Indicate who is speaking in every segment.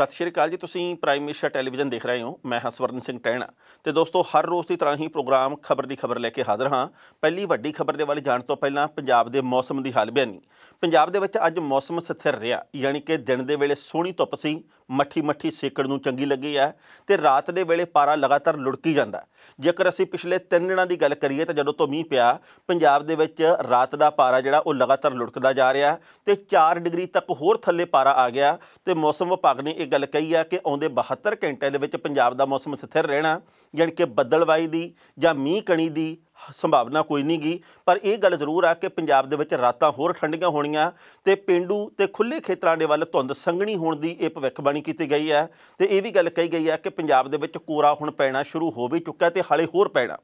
Speaker 1: ਸਤਿ ਸ਼੍ਰੀ ਅਕਾਲ ਜੀ ਤੁਸੀਂ ਪ੍ਰਾਈਮ ਏਸ਼ੀਆ ਟੈਲੀਵਿਜ਼ਨ ਦੇਖ ਰਹੇ ਹੋ ਮੈਂ ਹਾਂ ਸਵਰਨ ਸਿੰਘ ਟੈਣਾ ਤੇ ਦੋਸਤੋ ਹਰ ਰੋਜ਼ ਦੀ ਤਰ੍ਹਾਂ ਹੀ ਪ੍ਰੋਗਰਾਮ ਖਬਰ ਦੀ ਖਬਰ ਲੈ ਕੇ ਹਾਜ਼ਰ ਹਾਂ ਪਹਿਲੀ ਵੱਡੀ ਖਬਰ ਦੇ ਵੱਲ ਜਾਣ ਤੋਂ ਪਹਿਲਾਂ ਪੰਜਾਬ ਦੇ ਮੌਸਮ ਦੀ ਹਾਲ ਬਿਆਨੀ ਪੰਜਾਬ ਦੇ ਵਿੱਚ ਅੱਜ ਮੌਸਮ ਸਥਿਰ ਰਿਹਾ ਯਾਨੀ ਕਿ ਦਿਨ ਦੇ ਵੇਲੇ ਸੋਹਣੀ ਧੁੱਪ ਸੀ ਮੱਠੀ ਮੱਠੀ ਸੇਕੜ ਨੂੰ ਚੰਗੀ ਲੱਗੀ ਆ ਤੇ ਰਾਤ ਦੇ ਵੇਲੇ ਪਾਰਾ ਲਗਾਤਾਰ ਲੁੜਕੀ ਜਾਂਦਾ ਜੇਕਰ ਅਸੀਂ ਪਿਛਲੇ 3 ਦਿਨਾਂ ਦੀ ਗੱਲ ਕਰੀਏ ਤਾਂ ਜਦੋਂ ਤੋਂ ਮੀਂਹ ਪਿਆ ਪੰਜਾਬ ਦੇ ਵਿੱਚ ਰਾਤ ਦਾ ਪਾਰਾ ਜਿਹੜਾ ਉਹ ਲਗਾਤਾਰ ਲੁੜਕਦਾ ਜਾ ਰਿਹਾ ਤੇ 4 ਡਿਗਰੀ ਤੱਕ ਹੋਰ ਥੱਲੇ ਪਾਰਾ ਆ ਗਿਆ ਤੇ ਮੌਸਮ ਵਿਭਾਗ ਨੇ ਇਹ ਗੱਲ ਕਹੀ ਆ ਕਿ ਆਉਂਦੇ 72 ਘੰਟੇ ਦੇ ਵਿੱਚ ਪੰਜਾਬ ਦਾ ਮੌਸਮ ਸਥਿਰ ਰਹਿਣਾ ਯਾਨੀ ਕਿ ਬੱਦਲਵਾਈ ਦੀ ਜਾਂ ਮੀਂਹ ਕਣੀ ਦੀ ਸੰਭਾਵਨਾ ਕੋਈ ਨਹੀਂ ਗਈ ਪਰ ਇਹ ਗੱਲ ਜ਼ਰੂਰ ਆ ਕਿ ਪੰਜਾਬ ਦੇ ਵਿੱਚ ਰਾਤਾਂ ਹੋਰ ਠੰਡੀਆਂ ਹੋਣੀਆਂ ਤੇ ਪਿੰਡੂ ਤੇ ਖੁੱਲੇ ਖੇਤਰਾਂ ਦੇ ਵੱਲ ਧੁੰਦ ਸੰਘਣੀ ਹੋਣ ਦੀ ਇਹ ਭਵਿੱਖਬਾਣੀ ਕੀਤੀ ਗਈ ਹੈ ਤੇ ਇਹ ਵੀ ਗੱਲ ਕਹੀ ਗਈ ਹੈ ਕਿ ਪੰਜਾਬ ਦੇ ਵਿੱਚ ਕੋਰਾ ਹੁਣ ਪੈਣਾ ਸ਼ੁਰੂ ਹੋ ਵੀ ਚੁੱਕਾ ਤੇ ਹਾਲੇ ਹੋਰ ਪੈਣਾ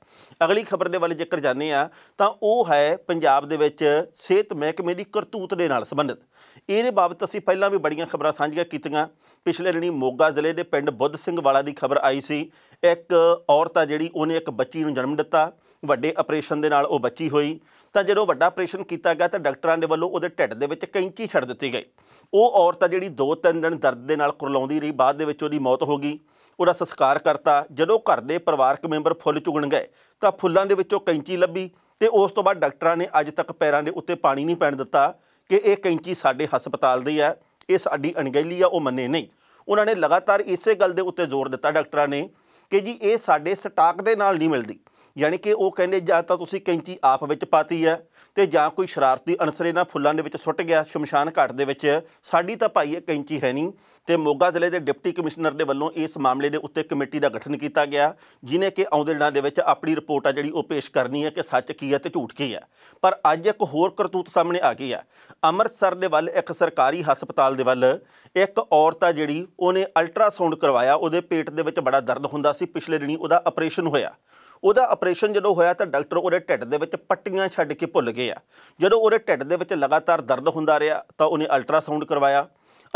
Speaker 1: ਅਗਲੀ ਖਬਰ ਦੇ ਵੱਲ ਜੇਕਰ ਜਾਣੇ ਆ ਤਾਂ ਉਹ ਹੈ ਪੰਜਾਬ ਦੇ ਵਿੱਚ ਸਿਹਤ ਮਹਿਕਮੇ ਦੀ ਕਰਤੂਤ ਦੇ ਨਾਲ ਸੰਬੰਧਿਤ ਇਹਦੇ ਬਾਬਤ ਅਸੀਂ ਪਹਿਲਾਂ ਵੀ ਬੜੀਆਂ ਖਬਰਾਂ ਸਾਂਝੀਆਂ ਕੀਤੀਆਂ ਪਿਛਲੇ ਦਿਨੀ ਮੋਗਾ ਜ਼ਿਲ੍ਹੇ ਦੇ ਪਿੰਡ ਬੁੱਧ ਸਿੰਘ ਵਾਲਾ ਦੀ ਖਬਰ ਆਈ ਸੀ ਇੱਕ ਔਰਤ ਆ ਜਿਹੜੀ ਉਹਨੇ ਇੱਕ ਬੱਚੀ ਨੂੰ ਜਨਮ ਦਿੱਤਾ ਵੱਡੇ ਆਪਰੇਸ਼ਨ ਦੇ ਨਾਲ ਉਹ ਬੱਚੀ ਹੋਈ ਤਾਂ ਜਦੋਂ ਵੱਡਾ ਆਪਰੇਸ਼ਨ ਕੀਤਾ ਗਿਆ ਤਾਂ ਡਾਕਟਰਾਂ ਦੇ ਵੱਲੋਂ ਉਹਦੇ ਢਿੱਡ ਦੇ ਵਿੱਚ ਕੈਂਚੀ ਛੱਡ ਦਿੱਤੀ ਗਈ ਉਹ ਔਰਤ ਆ ਜਿਹੜੀ 2-3 ਦਿਨ ਦਰਦ ਦੇ ਨਾਲ ਕੁਰਲਾਉਂਦੀ ਰਹੀ ਬਾਅਦ ਦੇ ਵਿੱਚ ਉਹਦੀ ਮੌਤ ਹੋ ਗਈ ਉਹਦਾ ਸੰਸਕਾਰ ਕਰਤਾ ਜਦੋਂ ਘਰ ਦੇ ਪਰਿਵਾਰਕ ਮੈਂਬਰ ਫੁੱਲ ਚੁਗਣ ਗਏ ਤਾਂ ਫੁੱਲਾਂ ਦੇ ਵਿੱਚੋਂ ਕੈਂਚੀ ਲੱਭੀ ਤੇ ਉਸ ਤੋਂ ਬਾਅਦ ਡਾਕਟਰਾਂ ਨੇ ਅੱਜ ਤੱਕ ਪੈਰਾਂ ਦੇ ਉੱਤੇ ਪਾਣੀ ਨਹੀਂ ਪੈਣ ਦਿੱਤਾ ਕਿ ਇਹ ਕੈਂਚੀ ਸਾਡੇ ਹਸਪਤਾਲ ਦੀ ਹੈ ਇਹ ਸਾਡੀ ਅਣਗਹਿਲੀ ਆ ਉਹ ਮੰਨੇ ਨਹੀਂ ਉਹਨਾਂ ਨੇ ਲਗਾਤਾਰ ਇਸੇ ਗੱਲ ਦੇ ਉੱਤੇ ਜ਼ੋਰ ਦਿੱਤਾ ਡਾਕਟਰਾਂ ਨੇ ਕਿ ਜੀ ਇਹ ਸਾਡੇ ਸਟਾਕ ਦੇ ਨਾਲ ਨਹੀਂ ਮਿਲਦੀ ਯਾਨੀ ਕਿ ਉਹ ਕਹਿੰਦੇ ਜਾਂ ਤਾਂ ਤੁਸੀਂ ਕੈਂਚੀ ਆਪ ਵਿੱਚ ਪਾਤੀ ਹੈ ਤੇ ਜਾਂ ਕੋਈ ਸ਼ਰਾਰਤੀ ਅਨਸਰ ਇਹਨਾਂ ਫੁੱਲਾਂ ਦੇ ਵਿੱਚ ਸੁੱਟ ਗਿਆ ਸ਼ਮਸ਼ਾਨ ਘਾਟ ਦੇ ਵਿੱਚ ਸਾਡੀ ਤਾਂ ਭਾਈ ਇਹ ਕੈਂਚੀ ਹੈ ਨਹੀਂ ਤੇ ਮੋਗਾ ਜ਼ਿਲ੍ਹੇ ਦੇ ਡਿਪਟੀ ਕਮਿਸ਼ਨਰ ਦੇ ਵੱਲੋਂ ਇਸ ਮਾਮਲੇ ਦੇ ਉੱਤੇ ਕਮੇਟੀ ਦਾ ਗਠਨ ਕੀਤਾ ਗਿਆ ਜਿਨੇ ਕਿ ਆਉਂਦੇ ਦਿਨਾਂ ਦੇ ਵਿੱਚ ਆਪਣੀ ਰਿਪੋਰਟ ਆ ਜਿਹੜੀ ਉਹ ਪੇਸ਼ ਕਰਨੀ ਹੈ ਕਿ ਸੱਚ ਕੀ ਹੈ ਤੇ ਝੂਠ ਕੀ ਹੈ ਪਰ ਅੱਜ ਇੱਕ ਹੋਰ ਕਰਤੂਤ ਸਾਹਮਣੇ ਆ ਗਈ ਹੈ ਅੰਮ੍ਰਿਤਸਰ ਦੇ ਵੱਲ ਇੱਕ ਸਰਕਾਰੀ ਹਸਪਤਾਲ ਦੇ ਵੱਲ ਇੱਕ ਔਰਤ ਆ ਜਿਹੜੀ ਉਹਨੇ ਅਲਟਰਾਸਾਊਂਡ ਕਰਵਾਇਆ ਉਹਦੇ ਪੇਟ ਦੇ ਵਿੱਚ ਬੜਾ ਦਰਦ ਹੁੰਦਾ ਸੀ ਪਿਛਲੇ ਦਿਨੀ ਉਹਦਾ ਆਪਰੇਸ਼ਨ ਹੋਇਆ ਉਹਦਾ ਆਪਰੇਸ਼ਨ ਜਦੋਂ ਹੋਇਆ ਤਾਂ ਡਾਕਟਰ ਉਹਦੇ ਢਿੱਡ ਦੇ ਵਿੱਚ ਪੱਟੀਆਂ ਛੱਡ ਕੇ ਭੁੱਲ ਗਏ ਆ ਜਦੋਂ ਉਹਦੇ ਢਿੱਡ ਦੇ ਵਿੱਚ ਲਗਾਤਾਰ ਦਰਦ ਹੁੰਦਾ ਰਿਹਾ ਤਾਂ ਉਹਨੇ ਅਲਟਰਾਸਾਊਂਡ ਕਰਵਾਇਆ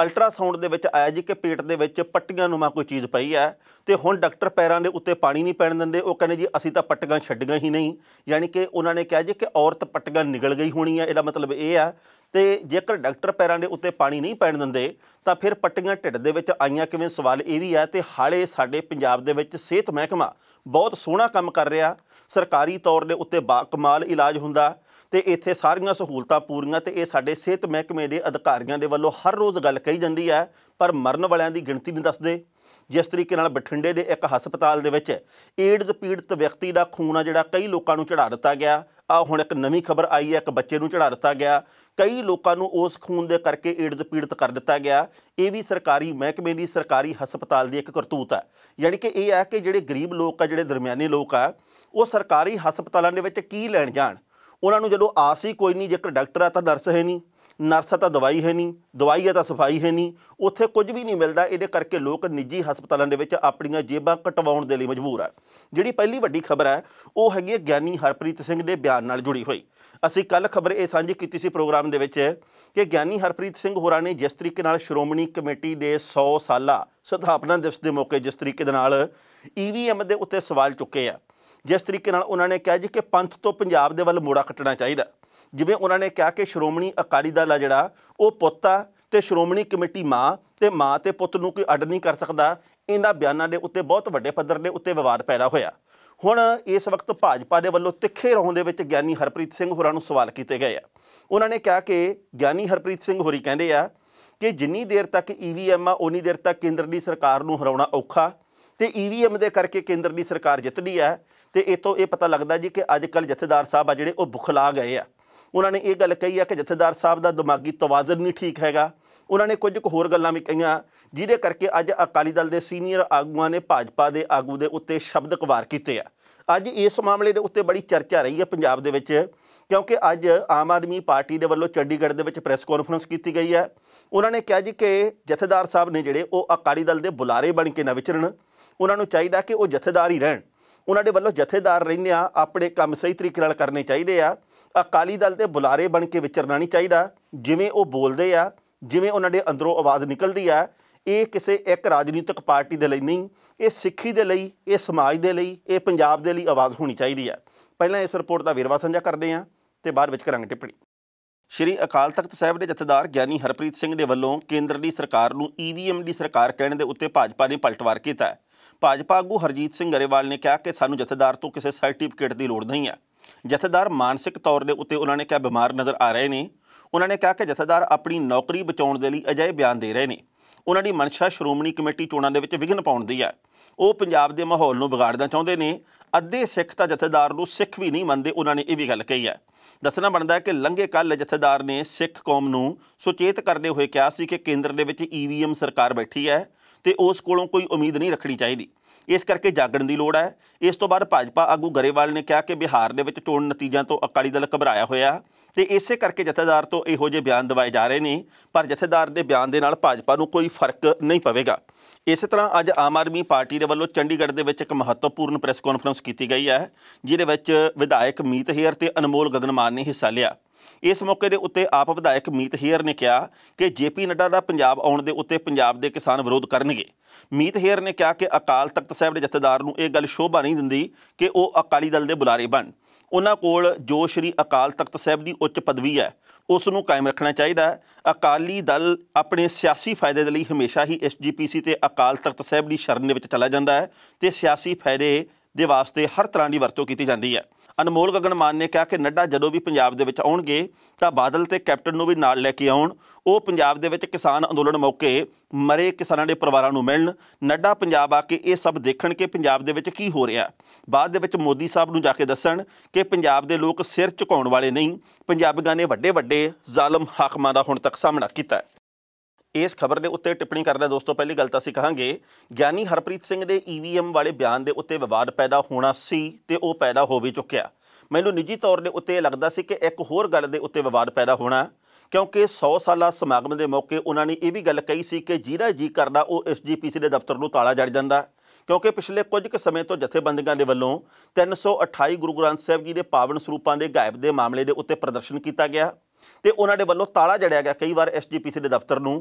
Speaker 1: ਅਲਟਰਾਸਾਊਂਡ ਦੇ ਵਿੱਚ ਆਇਆ ਜੀ ਕਿ ਪੇਟ ਦੇ ਵਿੱਚ ਪੱਟੀਆਂ ਨੂੰ ਮਾ ਕੋਈ ਚੀਜ਼ ਪਈ ਹੈ ਤੇ ਹੁਣ ਡਾਕਟਰ ਪੈਰਾਂ ਦੇ ਉੱਤੇ ਪਾਣੀ ਨਹੀਂ ਪੈਣ ਦਿੰਦੇ ਉਹ ਕਹਿੰਦੇ ਜੀ ਅਸੀਂ ਤਾਂ ਪੱਟੀਆਂ ਛੱਡੀਆਂ ਹੀ ਨਹੀਂ ਯਾਨੀ ਕਿ ਉਹਨਾਂ ਨੇ ਕਿਹਾ ਜੀ ਕਿ ਔਰਤ ਪੱਟੀਆਂ ਨਿਗਲ ਗਈ ਹੋਣੀ ਹੈ ਇਹਦਾ ਮਤਲਬ ਇਹ ਆ ਤੇ ਜੇਕਰ ਡਾਕਟਰ ਪੈਰਾਂ ਦੇ ਉੱਤੇ ਪਾਣੀ ਨਹੀਂ ਪੈਣ ਦਿੰਦੇ ਤਾਂ ਫਿਰ ਪੱਟੀਆਂ ਢਿੱਡ ਦੇ ਵਿੱਚ ਆਈਆਂ ਕਿਵੇਂ ਸਵਾਲ ਇਹ ਵੀ ਆ ਤੇ ਹਾਲੇ ਸਾਡੇ ਪੰਜਾਬ ਦੇ ਵਿੱਚ ਸਿਹਤ ਮਹਿਕਮਾ ਬਹੁਤ ਸੋਹਣਾ ਕੰਮ ਕਰ ਰਿਹਾ ਸਰਕਾਰੀ ਤੌਰ ਦੇ ਉੱਤੇ ਬਾਕਮਾਲ ਕਮਾਲ ਇਲਾਜ ਹੁੰਦਾ ਤੇ ਇੱਥੇ ਸਾਰੀਆਂ ਸਹੂਲਤਾਂ ਪੂਰੀਆਂ ਤੇ ਇਹ ਸਾਡੇ ਸਿਹਤ ਮਹਿਕਮੇ ਦੇ ਅਧਿਕਾਰੀਆਂ ਦੇ ਵੱਲੋਂ ਹਰ ਰੋਜ਼ ਗੱਲ ਕਹੀ ਜਾਂਦੀ ਹੈ ਪਰ ਮਰਨ ਵਾਲਿਆਂ ਦੀ ਗਿਣਤੀ ਨਹੀਂ ਦੱਸਦੇ ਜਿਸ ਤਰੀਕੇ ਨਾਲ ਬਠਿੰਡੇ ਦੇ ਇੱਕ ਹਸਪਤਾਲ ਦੇ ਵਿੱਚ ਏਡਜ਼ ਪੀੜਤ ਵਿਅਕਤੀ ਦਾ ਖੂਨ ਆ ਜਿਹੜਾ ਕਈ ਲੋਕਾਂ ਨੂੰ ਚੜਾ ਦਿੱਤਾ ਗਿਆ ਆ ਹੁਣ ਇੱਕ ਨਵੀਂ ਖਬਰ ਆਈ ਹੈ ਇੱਕ ਬੱਚੇ ਨੂੰ ਚੜਾ ਦਿੱਤਾ ਗਿਆ ਕਈ ਲੋਕਾਂ ਨੂੰ ਉਸ ਖੂਨ ਦੇ ਕਰਕੇ ਏਡਜ਼ ਪੀੜਤ ਕਰ ਦਿੱਤਾ ਗਿਆ ਇਹ ਵੀ ਸਰਕਾਰੀ ਮਹਿਕਮੇ ਦੀ ਸਰਕਾਰੀ ਹਸਪਤਾਲ ਦੀ ਇੱਕ ਕਰਤੂਤ ਹੈ ਯਾਨੀ ਕਿ ਇਹ ਹੈ ਕਿ ਜਿਹੜੇ ਗਰੀਬ ਲੋਕ ਆ ਜਿਹੜੇ ਦਰਮਿਆਨੀ ਲੋਕ ਆ ਉਹ ਸਰਕਾਰੀ ਹਸਪਤਾਲਾਂ ਦੇ ਵਿੱਚ ਕੀ ਲੈਣ ਜਾਣ ਉਹਨਾਂ ਨੂੰ ਜਦੋਂ ਆਸ ਹੀ ਕੋਈ ਨਹੀਂ ਜੇਕਰ ਡਾਕਟਰ ਆ ਤਾਂ ਨਰਸ ਹੈ ਨਹੀਂ ਨਰਸ ਤਾਂ ਦਵਾਈ ਹੈ ਨਹੀਂ ਦਵਾਈ ਆ ਤਾਂ ਸਫਾਈ ਹੈ ਨਹੀਂ ਉੱਥੇ ਕੁਝ ਵੀ ਨਹੀਂ ਮਿਲਦਾ ਇਹਦੇ ਕਰਕੇ ਲੋਕ ਨਿੱਜੀ ਹਸਪਤਾਲਾਂ ਦੇ ਵਿੱਚ ਆਪਣੀਆਂ ਜੇਬਾਂ ਕਟਵਾਉਣ ਦੇ ਲਈ ਮਜਬੂਰ ਆ ਜਿਹੜੀ ਪਹਿਲੀ ਵੱਡੀ ਖਬਰ ਹੈ ਉਹ ਹੈਗੀ ਹੈ ਗਿਆਨੀ ਹਰਪ੍ਰੀਤ ਸਿੰਘ ਦੇ ਬਿਆਨ ਨਾਲ ਜੁੜੀ ਹੋਈ ਅਸੀਂ ਕੱਲ ਖਬਰ ਇਹ ਸਾਂਝੀ ਕੀਤੀ ਸੀ ਪ੍ਰੋਗਰਾਮ ਦੇ ਵਿੱਚ ਕਿ ਗਿਆਨੀ ਹਰਪ੍ਰੀਤ ਸਿੰਘ ਹੋਰਾਂ ਨੇ ਜਿਸ ਤਰੀਕੇ ਨਾਲ ਸ਼੍ਰੋਮਣੀ ਕਮੇਟੀ ਦੇ 100 ਸਾਲਾ ਸਥਾਪਨਾ ਦਿਵਸ ਦੇ ਮੌਕੇ ਜਿਸ ਤਰੀਕੇ ਦੇ ਨਾਲ ਈਵੀਐਮ ਦੇ ਉੱਤੇ ਸਵਾਲ ਚੁੱਕੇ ਆ ਜਿਸ ਤਰੀਕੇ ਨਾਲ ਉਹਨਾਂ ਨੇ ਕਿਹਾ ਜੀ ਕਿ ਪੰਥ ਤੋਂ ਪੰਜਾਬ ਦੇ ਵੱਲ ਮੋੜਾ ਕੱਟਣਾ ਚਾਹੀਦਾ ਜਿਵੇਂ ਉਹਨਾਂ ਨੇ ਕਿਹਾ ਕਿ ਸ਼੍ਰੋਮਣੀ ਅਕਾਲੀ ਦਲ ਆ ਜਿਹੜਾ ਉਹ ਪੁੱਤ ਆ ਤੇ ਸ਼੍ਰੋਮਣੀ ਕਮੇਟੀ ਮਾਂ ਤੇ ਮਾਂ ਤੇ ਪੁੱਤ ਨੂੰ ਕੋਈ ਅੱਡ ਨਹੀਂ ਕਰ ਸਕਦਾ ਇਹਨਾਂ ਬਿਆਨਾਂ ਦੇ ਉੱਤੇ ਬਹੁਤ ਵੱਡੇ ਪੱਧਰ ਦੇ ਉੱਤੇ ਵਿਵਾਦ ਪੈਦਾ ਹੋਇਆ ਹੁਣ ਇਸ ਵਕਤ ਭਾਜਪਾ ਦੇ ਵੱਲੋਂ ਤਿੱਖੇ ਰੋਂ ਦੇ ਵਿੱਚ ਗਿਆਨੀ ਹਰਪ੍ਰੀਤ ਸਿੰਘ ਹੋਰਾਂ ਨੂੰ ਸਵਾਲ ਕੀਤੇ ਗਏ ਆ ਉਹਨਾਂ ਨੇ ਕਿਹਾ ਕਿ ਗਿਆਨੀ ਹਰਪ੍ਰੀਤ ਸਿੰਘ ਹੋਰੀ ਕਹਿੰਦੇ ਆ ਕਿ ਜਿੰਨੀ ਦੇਰ ਤੱਕ ਈਵੀਐਮ ਆ ਉਨੀ ਦੇਰ ਤੱਕ ਕੇਂਦਰ ਦੀ ਸਰਕਾਰ ਨੂੰ ਹਰਾਉਣਾ ਔਖਾ ਤੇ ਈਵੀਐਮ e ਦੇ ਕਰਕੇ ਕੇਂਦਰ ਦੀ ਸਰਕਾਰ ਜਿੱਤਦੀ ਹੈ ਤੇ ਇਤੋਂ ਇਹ ਪਤਾ ਲੱਗਦਾ ਜੀ ਕਿ ਅੱਜ ਕੱਲ ਜਥੇਦਾਰ ਸਾਹਿਬ ਆ ਜਿਹੜੇ ਉਹ ਬੁਖਲਾ ਗਏ ਆ ਉਹਨਾਂ ਨੇ ਇਹ ਗੱਲ ਕਹੀ ਆ ਕਿ ਜਥੇਦਾਰ ਸਾਹਿਬ ਦਾ ਦਿਮਾਗੀ ਤਵਾਜ਼ਨ ਨਹੀਂ ਠੀਕ ਹੈਗਾ ਉਹਨਾਂ ਨੇ ਕੁਝ ਕੁ ਹੋਰ ਗੱਲਾਂ ਵੀ ਕਹੀਆਂ ਜਿਹਦੇ ਕਰਕੇ ਅੱਜ ਅਕਾਲੀ ਦਲ ਦੇ ਸੀਨੀਅਰ ਆਗੂਆਂ ਨੇ ਭਾਜਪਾ ਦੇ ਆਗੂ ਦੇ ਉੱਤੇ ਸ਼ਬਦ ਵਾਰ ਕੀਤੇ ਆ ਅੱਜ ਇਸ ਮਾਮਲੇ ਦੇ ਉੱਤੇ ਬੜੀ ਚਰਚਾ ਰਹੀ ਹੈ ਪੰਜਾਬ ਦੇ ਵਿੱਚ ਕਿਉਂਕਿ ਅੱਜ ਆਮ ਆਦਮੀ ਪਾਰਟੀ ਦੇ ਵੱਲੋਂ ਚੰਡੀਗੜ੍ਹ ਦੇ ਵਿੱਚ ਪ੍ਰੈਸ ਕਾਨਫਰੰਸ ਕੀਤੀ ਗਈ ਹੈ ਉਹਨਾਂ ਨੇ ਕਿਹਾ ਜੀ ਕਿ ਜਥੇਦਾਰ ਸਾਹਿਬ ਨੇ ਜਿਹੜੇ ਉਹ ਅਕਾਲੀ ਦਲ ਦੇ ਬੁਲਾਰੇ ਬਣ ਕੇ ਨਾ ਵਿਚਰਨ ਉਹਨਾਂ ਨੂੰ ਚਾਹੀਦਾ ਕਿ ਉਹ ਜਥੇਦਾਰ ਹੀ ਰਹਿਣ ਉਹਨਾਂ ਦੇ ਵੱਲੋਂ ਜਥੇਦਾਰ ਰਹਿੰਦੇ ਆ ਆਪਣੇ ਕੰਮ ਸਹੀ ਤਰੀਕੇ ਨਾਲ ਕਰਨੇ ਚਾਹੀਦੇ ਆ ਅਕਾਲੀ ਦਲ ਦੇ ਬੁਲਾਰੇ ਬਣ ਕੇ ਵਿਚਰਨਾ ਨਹੀਂ ਚਾਹੀਦਾ ਜਿਵੇਂ ਉਹ ਬੋਲਦੇ ਆ ਜਿਵੇਂ ਉਹਨਾਂ ਦੇ ਅੰਦਰੋਂ ਆਵਾਜ਼ ਨਿਕਲਦੀ ਆ ਇਹ ਕਿਸੇ ਇੱਕ ਰਾਜਨੀਤਿਕ ਪਾਰਟੀ ਦੇ ਲਈ ਨਹੀਂ ਇਹ ਸਿੱਖੀ ਦੇ ਲਈ ਇਹ ਸਮਾਜ ਦੇ ਲਈ ਇਹ ਪੰਜਾਬ ਦੇ ਲਈ ਆਵਾਜ਼ ਹੋਣੀ ਚਾਹੀਦੀ ਆ ਪਹਿਲਾਂ ਇਸ ਰਿਪੋਰਟ ਦਾ ਵੇਰਵਾ ਸਾਂਝਾ ਕਰਦੇ ਆ ਤੇ ਬਾਅਦ ਵਿੱਚ ਕਰਾਂਗੇ ਟਿੱਪਣੀ ਸ਼੍ਰੀ ਅਕਾਲ ਤਖਤ ਸਾਹਿਬ ਦੇ ਜਥੇਦਾਰ ਗਿਆਨੀ ਹਰਪ੍ਰੀਤ ਸਿੰਘ ਦੇ ਵੱਲੋਂ ਕੇਂਦਰ ਦੀ ਸਰਕਾਰ ਨੂੰ ਈਵੀਐਮ ਦੀ ਸਰਕਾਰ ਕਹਿਣ ਦੇ ਉੱਤੇ ਭਾਜਪਾ ਨੇ ਪਲਟਵਾਰ ਕੀਤਾ ਹੈ ਭਾਜਪਾ ਆਗੂ ਹਰਜੀਤ ਸਿੰਘ ਗਰੇਵਾਲ ਨੇ ਕਿਹਾ ਕਿ ਸਾਨੂੰ ਜਥੇਦਾਰ ਤੋਂ ਕਿਸੇ ਸਰਟੀਫਿਕੇਟ ਦੀ ਲੋੜ ਨਹੀਂ ਹੈ ਜਥੇਦਾਰ ਮਾਨਸਿਕ ਤੌਰ ਦੇ ਉੱਤੇ ਉਹਨਾਂ ਨੇ ਕਿਹਾ ਬਿਮਾਰ ਨਜ਼ਰ ਆ ਰਹੇ ਨੇ ਉਹਨਾਂ ਨੇ ਕਿਹਾ ਕਿ ਜਥੇਦਾਰ ਆਪਣੀ ਨੌਕਰੀ ਬਚਾਉਣ ਦੇ ਲਈ ਅਜਿਹੇ ਬਿਆਨ ਦੇ ਰਹੇ ਨੇ ਉਹਨਾਂ ਦੀ ਮਨਸ਼ਾ ਸ਼੍ਰੋਮਣੀ ਕਮੇਟੀ ਚੋਣਾਂ ਦੇ ਵਿੱਚ ਵਿਘਨ ਪਾਉਣ ਦੀ ਹੈ ਉਹ ਪੰਜਾਬ ਦੇ ਮਾਹੌਲ ਨੂੰ ਵਿਗਾੜਨਾ ਚਾਹੁੰਦੇ ਨੇ ਅੱਧੇ ਸਿੱਖ ਤਾਂ ਜਥੇਦਾਰ ਨੂੰ ਸਿੱਖ ਵੀ ਨਹੀਂ ਮੰਨਦੇ ਉਹਨਾਂ ਨੇ ਇਹ ਵੀ ਗੱਲ ਕਹੀ ਹੈ ਦੱਸਣਾ ਬਣਦਾ ਹੈ ਕਿ ਲੰਘੇ ਕੱਲ ਜਥੇਦਾਰ ਨੇ ਸਿੱਖ ਕੌਮ ਨੂੰ ਸੁਚੇਤ ਕਰਦੇ ਹੋਏ ਕਿਹਾ ਸੀ ਕਿ ਕੇਂਦਰ ਦੇ ਵਿੱਚ ਈਵੀਐਮ ਸਰਕਾਰ ਬੈਠੀ ਹੈ ਤੇ ਉਸ ਕੋਲੋਂ ਕੋਈ ਉਮੀਦ ਨਹੀਂ ਰੱਖਣੀ ਚਾਹੀਦੀ ਇਸ ਕਰਕੇ ਜਾਗਣ ਦੀ ਲੋੜ ਹੈ ਇਸ ਤੋਂ ਬਾਅਦ ਭਾਜਪਾ ਆਗੂ ਗਰੇਵਾਲ ਨੇ ਕਿਹਾ ਕਿ ਬਿਹਾਰ ਦੇ ਵਿੱਚ ਚੋਣ ਨਤੀਜਿਆਂ ਤੋਂ ਅਕਾਲੀ ਦਲ ਘਬਰਾਇਆ ਹੋਇਆ ਹੈ ਤੇ ਇਸੇ ਕਰਕੇ ਜਥੇਦਾਰ ਤੋਂ ਇਹੋ ਜਿਹੇ ਬਿਆਨ ਦਵਾਏ ਜਾ ਰਹੇ ਨੇ ਪਰ ਜਥੇਦਾਰ ਦੇ ਬਿਆਨ ਦੇ ਨਾਲ ਭਾਜਪਾ ਨੂੰ ਕੋਈ ਫਰਕ ਨਹੀਂ ਪਵੇਗਾ ਇਸੇ ਤਰ੍ਹਾਂ ਅੱਜ ਆਮ ਆਦਮੀ ਪਾਰਟੀ ਦੇ ਵੱਲੋਂ ਚੰਡੀਗੜ੍ਹ ਦੇ ਵਿੱਚ ਇੱਕ ਮਹੱਤਵਪੂਰਨ ਪ੍ਰੈਸ ਕਾਨਫਰੰਸ ਕੀਤੀ ਗਈ ਹੈ ਜਿਹਦੇ ਵਿੱਚ ਵਿਧਾਇਕ ਮੀਤ ਹੇਅਰ ਤੇ ਅਨਮੋਲ ਗਗਨਮਾਨ ਨੇ ਹਿੱਸਾ ਲਿਆ ਇਸ ਮੌਕੇ ਦੇ ਉੱਤੇ ਆਪ ਵਿਧਾਇਕ ਮੀਤ ਹੇਅਰ ਨੇ ਕਿਹਾ ਕਿ ਜੇਪੀ ਨੱਡਾ ਦਾ ਪੰਜਾਬ ਆਉਣ ਦੇ ਉੱਤੇ ਪੰਜਾਬ ਦੇ ਕਿਸਾਨ ਵਿਰੋਧ ਕਰਨਗੇ ਮੀਤ ਹੇਅਰ ਨੇ ਕਿਹਾ ਕਿ ਅਕਾਲ ਤਖਤ ਸਾਹਿਬ ਦੇ ਜਥੇਦਾਰ ਨੂੰ ਇਹ ਗੱਲ ਸ਼ੋਭਾ ਨਹੀਂ ਦਿੰਦੀ ਕਿ ਉਹ ਅਕਾਲੀ ਦਲ ਦੇ ਬੁਲਾਰੇ ਬਣ ਉਹਨਾਂ ਕੋਲ ਜੋ ਸ਼੍ਰੀ ਅਕਾਲ ਤਖਤ ਸਾਹਿਬ ਦੀ ਉੱਚ ਪਦਵੀ ਹੈ ਉਸ ਨੂੰ ਕਾਇਮ ਰੱਖਣਾ ਚਾਹੀਦਾ ਹੈ ਅਕਾਲੀ ਦਲ ਆਪਣੇ ਸਿਆਸੀ ਫਾਇਦੇ ਦੇ ਲਈ ਹਮੇਸ਼ਾ ਹੀ ਐਸਜੀਪੀਸੀ ਤੇ ਅਕਾਲ ਤਖਤ ਸਾਹਿਬ ਦੀ ਸ਼ਰਨ ਦੇ ਵਿੱਚ ਚਲਾ ਜਾਂਦਾ ਹੈ ਤੇ ਸਿਆਸੀ ਫਾਇਦੇ ਦੇ ਵਾਸਤੇ ਹਰ ਤਰ੍ਹਾਂ ਦੀ ਵਰਤੋਂ ਕੀਤੀ ਜਾਂਦੀ ਹੈ ਅਨਮੋਲ ਗਗਨ ਮਾਨ ਨੇ ਕਿਹਾ ਕਿ ਨੱਡਾ ਜਦੋਂ ਵੀ ਪੰਜਾਬ ਦੇ ਵਿੱਚ ਆਉਣਗੇ ਤਾਂ ਬਾਦਲ ਤੇ ਕੈਪਟਨ ਨੂੰ ਵੀ ਨਾਲ ਲੈ ਕੇ ਆਉਣ ਉਹ ਪੰਜਾਬ ਦੇ ਵਿੱਚ ਕਿਸਾਨ ਅੰਦੋਲਨ ਮੌਕੇ ਮਰੇ ਕਿਸਾਨਾਂ ਦੇ ਪਰਿਵਾਰਾਂ ਨੂੰ ਮਿਲਣ ਨੱਡਾ ਪੰਜਾਬ ਆ ਕੇ ਇਹ ਸਭ ਦੇਖਣ ਕਿ ਪੰਜਾਬ ਦੇ ਵਿੱਚ ਕੀ ਹੋ ਰਿਹਾ ਬਾਅਦ ਦੇ ਵਿੱਚ ਮੋਦੀ ਸਾਹਿਬ ਨੂੰ ਜਾ ਕੇ ਦੱਸਣ ਕਿ ਪੰਜਾਬ ਦੇ ਲੋਕ ਸਿਰ ਝੁਕਾਉਣ ਵਾਲੇ ਨਹੀਂ ਪੰਜਾਬੀਆਂ ਨੇ ਵੱਡੇ ਵੱਡੇ ਜ਼ਾਲਮ ਹਾਕਮਾਂ ਦਾ ਹੁਣ ਤੱਕ ਸਾਹਮਣਾ ਕੀਤਾ ਇਸ ਖਬਰ ਦੇ ਉੱਤੇ ਟਿੱਪਣੀ ਕਰਦਾ ਦੋਸਤੋ ਪਹਿਲੀ ਗੱਲ ਤਾਂ ਅਸੀਂ ਕਹਾਂਗੇ ਗਿਆਨੀ ਹਰਪ੍ਰੀਤ ਸਿੰਘ ਦੇ ਈਵੀਐਮ e ਵਾਲੇ ਬਿਆਨ ਦੇ ਉੱਤੇ ਵਿਵਾਦ ਪੈਦਾ ਹੋਣਾ ਸੀ ਤੇ ਉਹ ਪੈਦਾ ਹੋ ਵੀ ਚੁੱਕਿਆ ਮੈਨੂੰ ਨਿੱਜੀ ਤੌਰ ਦੇ ਉੱਤੇ ਇਹ ਲੱਗਦਾ ਸੀ ਕਿ ਇੱਕ ਹੋਰ ਗੱਲ ਦੇ ਉੱਤੇ ਵਿਵਾਦ ਪੈਦਾ ਹੋਣਾ ਕਿਉਂਕਿ 100 ਸਾਲਾ ਸਮਾਗਮ ਦੇ ਮੌਕੇ ਉਹਨਾਂ ਨੇ ਇਹ ਵੀ ਗੱਲ ਕਹੀ ਸੀ ਕਿ ਜਿਹੜਾ ਜੀ ਕਰਦਾ ਉਹ ਐਸਜੀਪੀਸੀ ਦੇ ਦਫ਼ਤਰ ਨੂੰ ਤਾਲਾ ਜੜ ਜਾਂਦਾ ਕਿਉਂਕਿ ਪਿਛਲੇ ਕੁਝ ਕੁ ਸਮੇਂ ਤੋਂ ਜਥੇਬੰਦੀਆਂ ਦੇ ਵੱਲੋਂ 328 ਗੁਰੂ ਗ੍ਰੰਥ ਸਾਹਿਬ ਜੀ ਦੇ ਪਾਵਨ ਸਰੂਪਾਂ ਦੇ ਗਾਇਬ ਦੇ ਮਾਮਲੇ ਦੇ ਉੱਤੇ ਪ੍ਰਦਰਸ਼ਨ ਕੀਤਾ ਗਿਆ ਤੇ ਉਹਨਾਂ ਦੇ ਵੱਲੋਂ ਤਾਲਾ ਜੜਿਆ ਗਿਆ ਕਈ ਵਾਰ ਐਸਜੀਪੀਸੀ ਦੇ ਦਫ਼ਤਰ ਨੂੰ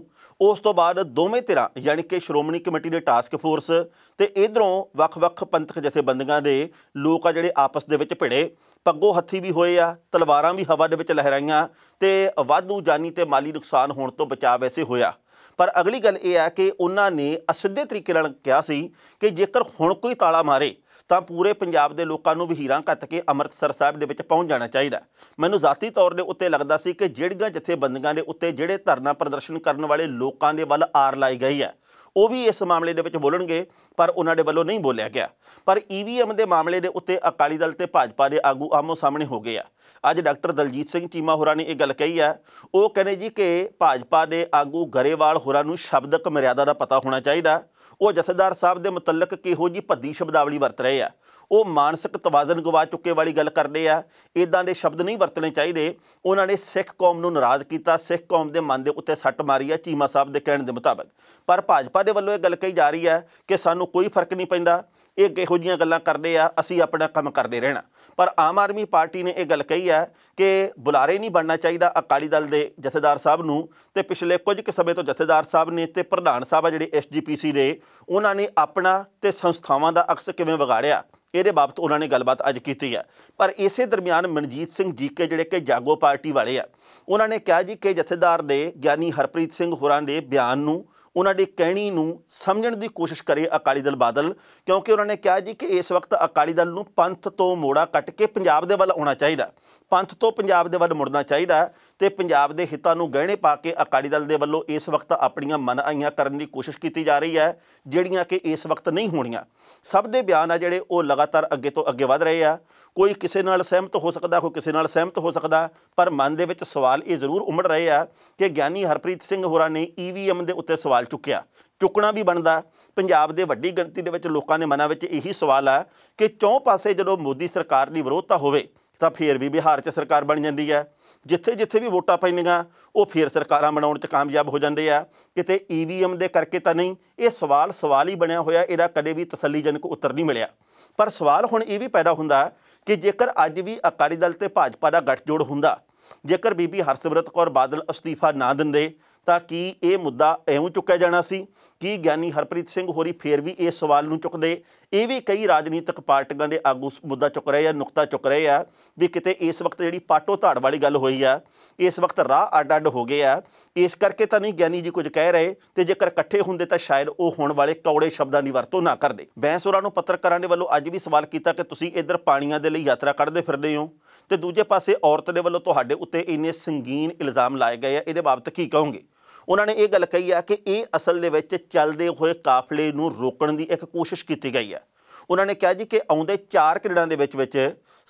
Speaker 1: ਉਸ ਤੋਂ ਬਾਅਦ ਦੋਵੇਂ ਧਿਰਾਂ ਯਾਨੀ ਕਿ ਸ਼੍ਰੋਮਣੀ ਕਮੇਟੀ ਦੇ ਟਾਸਕ ਫੋਰਸ ਤੇ ਇਧਰੋਂ ਵੱਖ-ਵੱਖ ਪੰਥਕ ਜਥੇਬੰਦੀਆਂ ਦੇ ਲੋਕ ਆ ਜਿਹੜੇ ਆਪਸ ਦੇ ਵਿੱਚ ਭਿੜੇ ਪੱਗੋ ਹੱਥੀ ਵੀ ਹੋਏ ਆ ਤਲਵਾਰਾਂ ਵੀ ਹਵਾ ਦੇ ਵਿੱਚ ਲਹਿਰਾਈਆਂ ਤੇ ਵਾਧੂ ਜਾਨੀ ਤੇ ਮਾਲੀ ਨੁਕਸਾਨ ਹੋਣ ਤੋਂ ਬਚਾਅ ਵੈਸੇ ਹੋਇਆ ਪਰ ਅਗਲੀ ਗੱਲ ਇਹ ਆ ਕਿ ਉਹਨਾਂ ਨੇ ਅਸਿੱਧੇ ਤਰੀਕੇ ਨਾਲ ਕਿਹਾ ਸੀ ਕਿ ਜੇਕਰ ਹੁਣ ਕੋਈ ਤਾਲਾ ਮਾਰੇ ਤਾਂ ਪੂਰੇ ਪੰਜਾਬ ਦੇ ਲੋਕਾਂ ਨੂੰ ਵੀ ਹੀਰਾਂ ਘੱਟ ਕੇ ਅੰਮ੍ਰਿਤਸਰ ਸਾਹਿਬ ਦੇ ਵਿੱਚ ਪਹੁੰਚ ਜਾਣਾ ਚਾਹੀਦਾ ਮੈਨੂੰ ਜ਼ਾਤੀ ਤੌਰ ਦੇ ਉੱਤੇ ਲੱਗਦਾ ਸੀ ਕਿ ਜਿਹੜੀਆਂ ਜਥੇਬੰਦੀਆਂ ਦੇ ਉੱਤੇ ਜਿਹੜੇ ਧਰਨਾ ਪ੍ਰਦਰਸ਼ਨ ਕਰਨ ਵਾਲੇ ਲੋਕਾਂ ਦੇ ਵੱਲ ਆਰ ਲਾਈ ਗਈ ਹੈ ਉਹ ਵੀ ਇਸ ਮਾਮਲੇ ਦੇ ਵਿੱਚ ਬੋਲਣਗੇ ਪਰ ਉਹਨਾਂ ਦੇ ਵੱਲੋਂ ਨਹੀਂ ਬੋਲਿਆ ਗਿਆ ਪਰ ਈਵੀਐਮ ਦੇ ਮਾਮਲੇ ਦੇ ਉੱਤੇ ਅਕਾਲੀ ਦਲ ਤੇ ਭਾਜਪਾ ਦੇ ਆਗੂ ਆਮੋ ਸਾਹਮਣੇ ਹੋ ਗਏ ਆ ਅੱਜ ਡਾਕਟਰ ਦਲਜੀਤ ਸਿੰਘ ਚੀਮਾ ਹੋਰਾਂ ਨੇ ਇਹ ਗੱਲ ਕਹੀ ਆ ਉਹ ਕਹਿੰਦੇ ਜੀ ਕਿ ਭਾਜਪਾ ਦੇ ਆਗੂ ਗਰੇਵਾਲ ਹੋਰਾਂ ਨੂੰ ਸ਼ਬਦਕ ਮਰਿਆਦਾ ਦਾ ਪਤਾ ਹੋਣਾ ਚਾਹੀਦਾ ਉਹ ਜਥੇਦਾਰ ਸਾਹਿਬ ਦੇ ਮੁਤਲਕ ਕਿਹੋ ਜੀ ਭੱਦੀ ਸ਼ਬਦਾਵਲੀ ਵਰਤ ਰਹੇ ਆ ਉਹ ਮਾਨਸਿਕ ਤਵਾਜ਼ਨ ਗਵਾ ਚੁੱਕੇ ਵਾਲੀ ਗੱਲ ਕਰਦੇ ਆ ਇਦਾਂ ਦੇ ਸ਼ਬਦ ਨਹੀਂ ਵਰਤਣੇ ਚਾਹੀਦੇ ਉਹਨਾਂ ਨੇ ਸਿੱਖ ਕੌਮ ਨੂੰ ਨਾਰਾਜ਼ ਕੀਤਾ ਸਿੱਖ ਕੌਮ ਦੇ ਮਨ ਦੇ ਉੱਤੇ ਸੱਟ ਮਾਰੀ ਆ ਚੀਮਾ ਸਾਹਿਬ ਦੇ ਕਹਿਣ ਦੇ ਮੁਤਾਬਕ ਪਰ ਭਾਜਪਾ ਦੇ ਵੱਲੋਂ ਇਹ ਗੱਲ ਕਹੀ ਜਾ ਰਹੀ ਹੈ ਕਿ ਸਾਨੂੰ ਕੋਈ ਫਰਕ ਨਹੀਂ ਪੈਂਦਾ ਇਹ ਕਿਹੋ ਜੀਆਂ ਗੱਲਾਂ ਕਰਦੇ ਆ ਅਸੀਂ ਆਪਣਾ ਕੰਮ ਕਰਦੇ ਰਹਿਣਾ ਪਰ ਆਮ ਆਦਮੀ ਪਾਰਟੀ ਨੇ ਇਹ ਗੱਲ ਕਹੀ ਹੈ ਕਿ ਬੁਲਾਰੇ ਨਹੀਂ ਬਣਨਾ ਚਾਹੀਦਾ ਅਕਾਲੀ ਦਲ ਦੇ ਜਥੇਦਾਰ ਸਾਹਿਬ ਨੂੰ ਤੇ ਪਿਛਲੇ ਕੁਝ ਕਿ ਸਮੇਂ ਤੋਂ ਜਥੇਦਾਰ ਸਾਹਿਬ ਨੇ ਤੇ ਪ੍ਰਧਾਨ ਸਾਹਿਬ ਆ ਜਿਹੜੇ ਐਸਜੀਪੀਸੀ ਦੇ ਉਹਨਾਂ ਨੇ ਆਪਣਾ ਤੇ ਸੰਸਥਾਵਾਂ ਦਾ ਅਕਸ ਕਿਵੇਂ ਵਿਗਾੜਿਆ ਇਹਦੇ ਬਾਬਤ ਉਹਨਾਂ ਨੇ ਗੱਲਬਾਤ ਅੱਜ ਕੀਤੀ ਹੈ ਪਰ ਇਸੇ ਦਰਮਿਆਨ ਮਨਜੀਤ ਸਿੰਘ ਜੀਕੇ ਜਿਹੜੇ ਕਿ ਜਾਗੋ ਪਾਰਟੀ ਵਾਲੇ ਆ ਉਹਨਾਂ ਨੇ ਕਿਹਾ ਜੀ ਕਿ ਜਥੇਦਾਰ ਨੇ ਗਿਆਨੀ ਹਰਪ੍ਰੀਤ ਸਿੰਘ ਹੋਰਾਂ ਦੇ ਬਿਆਨ ਨੂੰ ਉਹਨਾਂ ਦੇ ਕਹਿਣੀ ਨੂੰ ਸਮਝਣ ਦੀ ਕੋਸ਼ਿਸ਼ ਕਰੇ ਅਕਾਲੀ ਦਲ ਬਾਦਲ ਕਿਉਂਕਿ ਉਹਨਾਂ ਨੇ ਕਿਹਾ ਜੀ ਕਿ ਇਸ ਵਕਤ ਅਕਾਲੀ ਦਲ ਨੂੰ ਪੰਥ ਤੋਂ ਮੋੜਾ ਕੱਟ ਕੇ ਪੰਜਾਬ ਦੇ ਵੱਲ ਆਉਣਾ ਚਾਹੀਦਾ ਪੰਥ ਤੋਂ ਪੰਜਾਬ ਦੇ ਵੱਲ ਮੁੜਨਾ ਚਾਹੀਦਾ ਤੇ ਪੰਜਾਬ ਦੇ ਹਿੱਤਾਂ ਨੂੰ ਗਹਿਣੇ ਪਾ ਕੇ ਅਕਾਲੀ ਦਲ ਦੇ ਵੱਲੋਂ ਇਸ ਵਕਤ ਆਪਣੀਆਂ ਮਨ ਆਈਆਂ ਕਰਨ ਦੀ ਕੋਸ਼ਿਸ਼ ਕੀਤੀ ਜਾ ਰਹੀ ਹੈ ਜਿਹੜੀਆਂ ਕਿ ਇਸ ਵਕਤ ਨਹੀਂ ਹੋਣੀਆਂ ਸਭ ਦੇ ਬਿਆਨ ਆ ਜਿਹੜੇ ਉਹ ਲਗਾਤਾਰ ਅੱਗੇ ਤੋਂ ਅੱਗੇ ਵਧ ਰਹੇ ਆ ਕੋਈ ਕਿਸੇ ਨਾਲ ਸਹਿਮਤ ਹੋ ਸਕਦਾ ਕੋਈ ਕਿਸੇ ਨਾਲ ਸਹਿਮਤ ਹੋ ਸਕਦਾ ਪਰ ਮਨ ਦੇ ਵਿੱਚ ਸਵਾਲ ਇਹ ਜ਼ਰੂਰ ਉਮੜ ਰਹੇ ਆ ਕਿ ਗਿਆਨੀ ਹਰਪ੍ਰੀਤ ਸਿੰਘ ਹੋਰਾਂ ਨੇ ਈਵੀਐਮ ਦੇ ਉੱਤੇ ਸਵਾਲ ਚੁੱਕਿਆ ਚੁੱਕਣਾ ਵੀ ਬਣਦਾ ਪੰਜਾਬ ਦੇ ਵੱਡੀ ਗਿਣਤੀ ਦੇ ਵਿੱਚ ਲੋਕਾਂ ਨੇ ਮਨਾਂ ਵਿੱਚ ਇਹੀ ਸਵਾਲ ਆ ਕਿ ਚੌਂ ਪਾਸੇ ਜਦੋਂ ਮੋਦੀ ਸਰਕਾਰ ਦੀ ਵਿਰੋਧਤਾ ਹੋਵੇ ਤਾਂ ਫੇਰ ਵੀ ਬਿਹਾਰ 'ਚ ਸਰਕਾਰ ਬਣ ਜਾਂਦੀ ਹੈ ਜਿੱਥੇ ਜਿੱਥੇ ਵੀ ਵੋਟਾਂ ਪੈਣੀਆਂ ਉਹ ਫੇਰ ਸਰਕਾਰਾਂ ਬਣਾਉਣ 'ਚ ਕਾਮਯਾਬ ਹੋ ਜਾਂਦੇ ਆ ਕਿਤੇ ਈਵੀਐਮ ਦੇ ਕਰਕੇ ਤਾਂ ਨਹੀਂ ਇਹ ਸਵਾਲ ਸਵਾਲ ਹੀ ਬਣਿਆ ਹੋਇਆ ਇਹਦਾ ਕਦੇ ਵੀ ਤਸੱਲੀਜਨਕ ਉੱਤਰ ਨਹੀਂ ਮਿਲਿਆ ਪਰ ਸਵਾਲ ਹੁਣ ਇਹ ਵੀ ਪੈਦਾ ਹੁੰਦਾ ਕਿ ਜੇਕਰ ਅੱਜ ਵੀ ਅਕਾਲੀ ਦਲ ਤੇ ਭਾਜਪਾ ਦਾ ਗੱਠਜੋੜ ਹੁੰਦਾ ਜੇਕਰ ਬੀਬੀ ਹਰਸਿਮਰਤ ਕੌਰ ਬਾਦਲ ਅਸਤੀਫਾ ਨਾ ਦਿੰਦੇ ਤਾਂ ਕੀ ਇਹ ਮੁੱਦਾ ਐਉਂ ਚੁੱਕਿਆ ਜਾਣਾ ਸੀ ਕੀ ਗਿਆਨੀ ਹਰਪ੍ਰੀਤ ਸਿੰਘ ਹੋਰੀ ਫੇਰ ਵੀ ਇਸ ਸਵਾਲ ਨੂੰ ਚੁੱਕਦੇ ਇਹ ਵੀ ਕਈ ਰਾਜਨੀਤਿਕ ਪਾਰਟੀਆਂ ਦੇ ਆਗੂ ਮੁੱਦਾ ਚੁੱਕ ਰਹੇ ਆ ਨੁਕਤਾ ਚੁੱਕ ਰਹੇ ਆ ਵੀ ਕਿਤੇ ਇਸ ਵਕਤ ਜਿਹੜੀ ਪਾਟੋ ਧਾੜ ਵਾਲੀ ਗੱਲ ਹੋਈ ਆ ਇਸ ਵਕਤ ਰਾਹ ਅੱਡ ਅੱਡ ਹੋ ਗਏ ਆ ਇਸ ਕਰਕੇ ਤਾਂ ਨਹੀਂ ਗਿਆਨੀ ਜੀ ਕੁਝ ਕਹਿ ਰਹੇ ਤੇ ਜੇਕਰ ਇਕੱਠੇ ਹੁੰਦੇ ਤਾਂ ਸ਼ਾਇਦ ਉਹ ਹੋਣ ਵਾਲੇ ਕੌੜੇ ਸ਼ਬਦਾਂ ਦੀ ਵਰਤੋਂ ਨਾ ਕਰਦੇ ਬੈਂਸੋਰਾ ਨੂੰ ਪੱਤਰਕਾਰਾਂ ਦੇ ਵੱਲੋਂ ਅੱਜ ਵੀ ਸਵਾਲ ਕੀਤਾ ਕਿ ਤੁਸੀਂ ਇੱਧਰ ਪਾਣੀਆਂ ਦੇ ਲਈ ਯਾਤਰਾ ਕੱਢਦੇ ਫਿਰਦੇ ਹੋ ਤੇ ਦੂਜੇ ਪਾਸੇ ਔਰਤ ਦੇ ਵੱਲੋਂ ਤੁਹਾਡੇ ਉੱਤੇ ਇੰਨੇ ਸੰਗੀਨ ਇਲਜ਼ਾਮ ਲਾਏ ਗਏ ਆ ਇਹਦੇ ਬਾਬਤ ਕੀ ਕਹੋਗੇ ਉਹਨਾਂ ਨੇ ਇਹ ਗੱਲ ਕਹੀ ਆ ਕਿ ਇਹ ਅਸਲ ਦੇ ਵਿੱਚ ਚੱਲਦੇ ਹੋਏ ਕਾਫਲੇ ਨੂੰ ਰੋਕਣ ਦੀ ਇੱਕ ਕੋਸ਼ਿਸ਼ ਕੀਤੀ ਗਈ ਹੈ ਉਹਨਾਂ ਨੇ ਕਿਹਾ ਜੀ ਕਿ ਆਉਂਦੇ 4 ਕਰੇਡਾਂ ਦੇ ਵਿੱਚ ਵਿੱਚ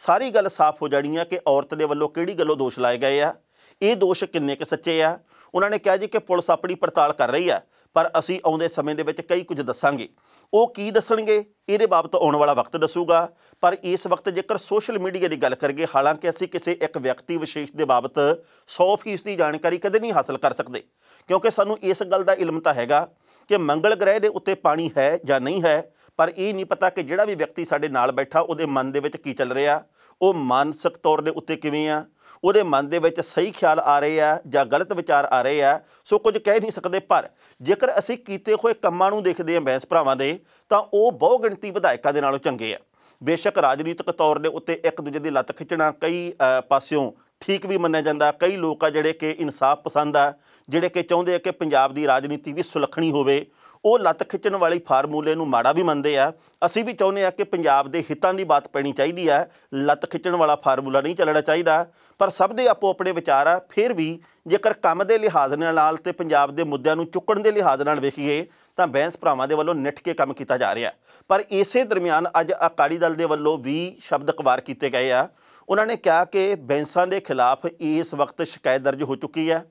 Speaker 1: ਸਾਰੀ ਗੱਲ ਸਾਫ਼ ਹੋ ਜਾਣੀ ਆ ਕਿ ਔਰਤ ਦੇ ਵੱਲੋਂ ਕਿਹੜੀ ਗੱਲੋਂ ਦੋਸ਼ ਲਾਏ ਗਏ ਆ ਇਹ ਦੋਸ਼ ਕਿੰਨੇ ਕੁ ਸੱਚੇ ਆ ਉਹਨਾਂ ਨੇ ਕਿਹਾ ਜੀ ਕਿ ਪੁਲਿਸ ਆਪਣੀ ਪੜਤਾਲ ਕਰ ਰਹੀ ਆ ਪਰ ਅਸੀਂ ਆਉਂਦੇ ਸਮੇਂ ਦੇ ਵਿੱਚ ਕਈ ਕੁਝ ਦੱਸਾਂਗੇ ਉਹ ਕੀ ਦੱਸਣਗੇ ਇਹਦੇ ਬਾਬਤ ਆਉਣ ਵਾਲਾ ਵਕਤ ਦੱਸੂਗਾ ਪਰ ਇਸ ਵਕਤ ਜੇਕਰ ਸੋਸ਼ਲ ਮੀਡੀਆ ਦੀ ਗੱਲ ਕਰੀਏ ਹਾਲਾਂਕਿ ਅਸੀਂ ਕਿਸੇ ਇੱਕ ਵਿਅਕਤੀ ਵਿਸ਼ੇਸ਼ ਦੇ ਬਾਬਤ 100% ਦੀ ਜਾਣਕਾਰੀ ਕਦੇ ਨਹੀਂ ਹਾਸਲ ਕਰ ਸਕਦੇ ਕਿਉਂਕਿ ਸਾਨੂੰ ਇਸ ਗੱਲ ਦਾ ਇਲਮ ਤਾਂ ਹੈਗਾ ਕਿ ਮੰਗਲ ਗ੍ਰਹਿ ਦੇ ਉੱਤੇ ਪਾਣੀ ਹੈ ਜਾਂ ਨਹੀਂ ਹੈ ਪਰ ਇਹ ਨਹੀਂ ਪਤਾ ਕਿ ਜਿਹੜਾ ਵੀ ਵਿਅਕਤੀ ਸਾਡੇ ਨਾਲ ਬੈਠਾ ਉਹਦੇ ਮਨ ਦੇ ਵਿੱਚ ਕੀ ਚੱਲ ਰਿਹਾ ਉਹ ਮਾਨਸਿਕ ਤੌਰ ਦੇ ਉੱਤੇ ਕਿਵੇਂ ਆ ਉਹਦੇ ਮਨ ਦੇ ਵਿੱਚ ਸਹੀ ਖਿਆਲ ਆ ਰਹੇ ਆ ਜਾਂ ਗਲਤ ਵਿਚਾਰ ਆ ਰਹੇ ਆ ਸੋ ਕੁਝ ਕਹਿ ਨਹੀਂ ਸਕਦੇ ਪਰ ਜੇਕਰ ਅਸੀਂ ਕੀਤੇ ਹੋਏ ਕੰਮਾਂ ਨੂੰ ਦੇਖਦੇ ਹਾਂ ਬੈਂਸ ਭਰਾਵਾਂ ਦੇ ਤਾਂ ਉਹ ਬਹੁ ਗਿਣਤੀ ਵਿਧਾਇਕਾਂ ਦੇ ਨਾਲੋਂ ਚੰਗੇ ਆ ਬੇਸ਼ੱਕ ਰਾਜਨੀਤਿਕ ਤੌਰ ਦੇ ਉੱਤੇ ਇੱਕ ਦੂਜੇ ਦੀ ਲੱਤ ਖਿੱਚਣਾ ਕਈ ਪਾਸਿਓਂ ਠੀਕ ਵੀ ਮੰਨਿਆ ਜਾਂਦਾ ਕਈ ਲੋਕ ਆ ਜਿਹੜੇ ਕਿ ਇਨਸਾਫ ਪਸੰਦ ਆ ਜਿਹੜੇ ਕਿ ਚਾਹੁੰਦੇ ਆ ਕਿ ਪੰਜਾਬ ਦੀ ਰਾਜਨੀਤੀ ਵੀ ਸੁਲੱਖਣੀ ਹੋਵੇ ਉਹ ਲੱਤ ਖਿੱਚਣ ਵਾਲੀ ਫਾਰਮੂਲੇ ਨੂੰ ਮਾੜਾ ਵੀ ਮੰਨਦੇ ਆ ਅਸੀਂ ਵੀ ਚਾਹੁੰਦੇ ਆ ਕਿ ਪੰਜਾਬ ਦੇ ਹਿੱਤਾਂ ਦੀ ਬਾਤ ਪੈਣੀ ਚਾਹੀਦੀ ਆ ਲੱਤ ਖਿੱਚਣ ਵਾਲਾ ਫਾਰਮੂਲਾ ਨਹੀਂ ਚੱਲਣਾ ਚਾਹੀਦਾ ਪਰ ਸਭ ਦੇ ਆਪੋ ਆਪਣੇ ਵਿਚਾਰ ਆ ਫਿਰ ਵੀ ਜੇਕਰ ਕੰਮ ਦੇ ਲਿਹਾਜ਼ ਨਾਲ ਤੇ ਪੰਜਾਬ ਦੇ ਮੁੱਦਿਆਂ ਨੂੰ ਚੁੱਕਣ ਦੇ ਲਿਹਾਜ਼ ਨਾਲ ਵੇਖੀਏ ਤਾਂ ਬੈਂਸ ਭਰਾਵਾਂ ਦੇ ਵੱਲੋਂ ਨਿੱਠ ਕੇ ਕੰਮ ਕੀਤਾ ਜਾ ਰਿਹਾ ਪਰ ਇਸੇ ਦਰਮਿਆਨ ਅੱਜ ਅਕਾਲੀ ਦਲ ਦੇ ਵੱਲੋਂ ਵੀ ਸ਼ਬਦ ਕਵਾਰ ਕੀਤੇ ਗਏ ਆ ਉਹਨਾਂ ਨੇ ਕਿਹਾ ਕਿ ਬੈਂਸਾਂ ਦੇ ਖਿਲਾਫ ਇਸ ਵਕਤ ਸ਼ਿਕਾਇਤ ਦਰਜ ਹੋ ਚੁੱਕੀ ਹੈ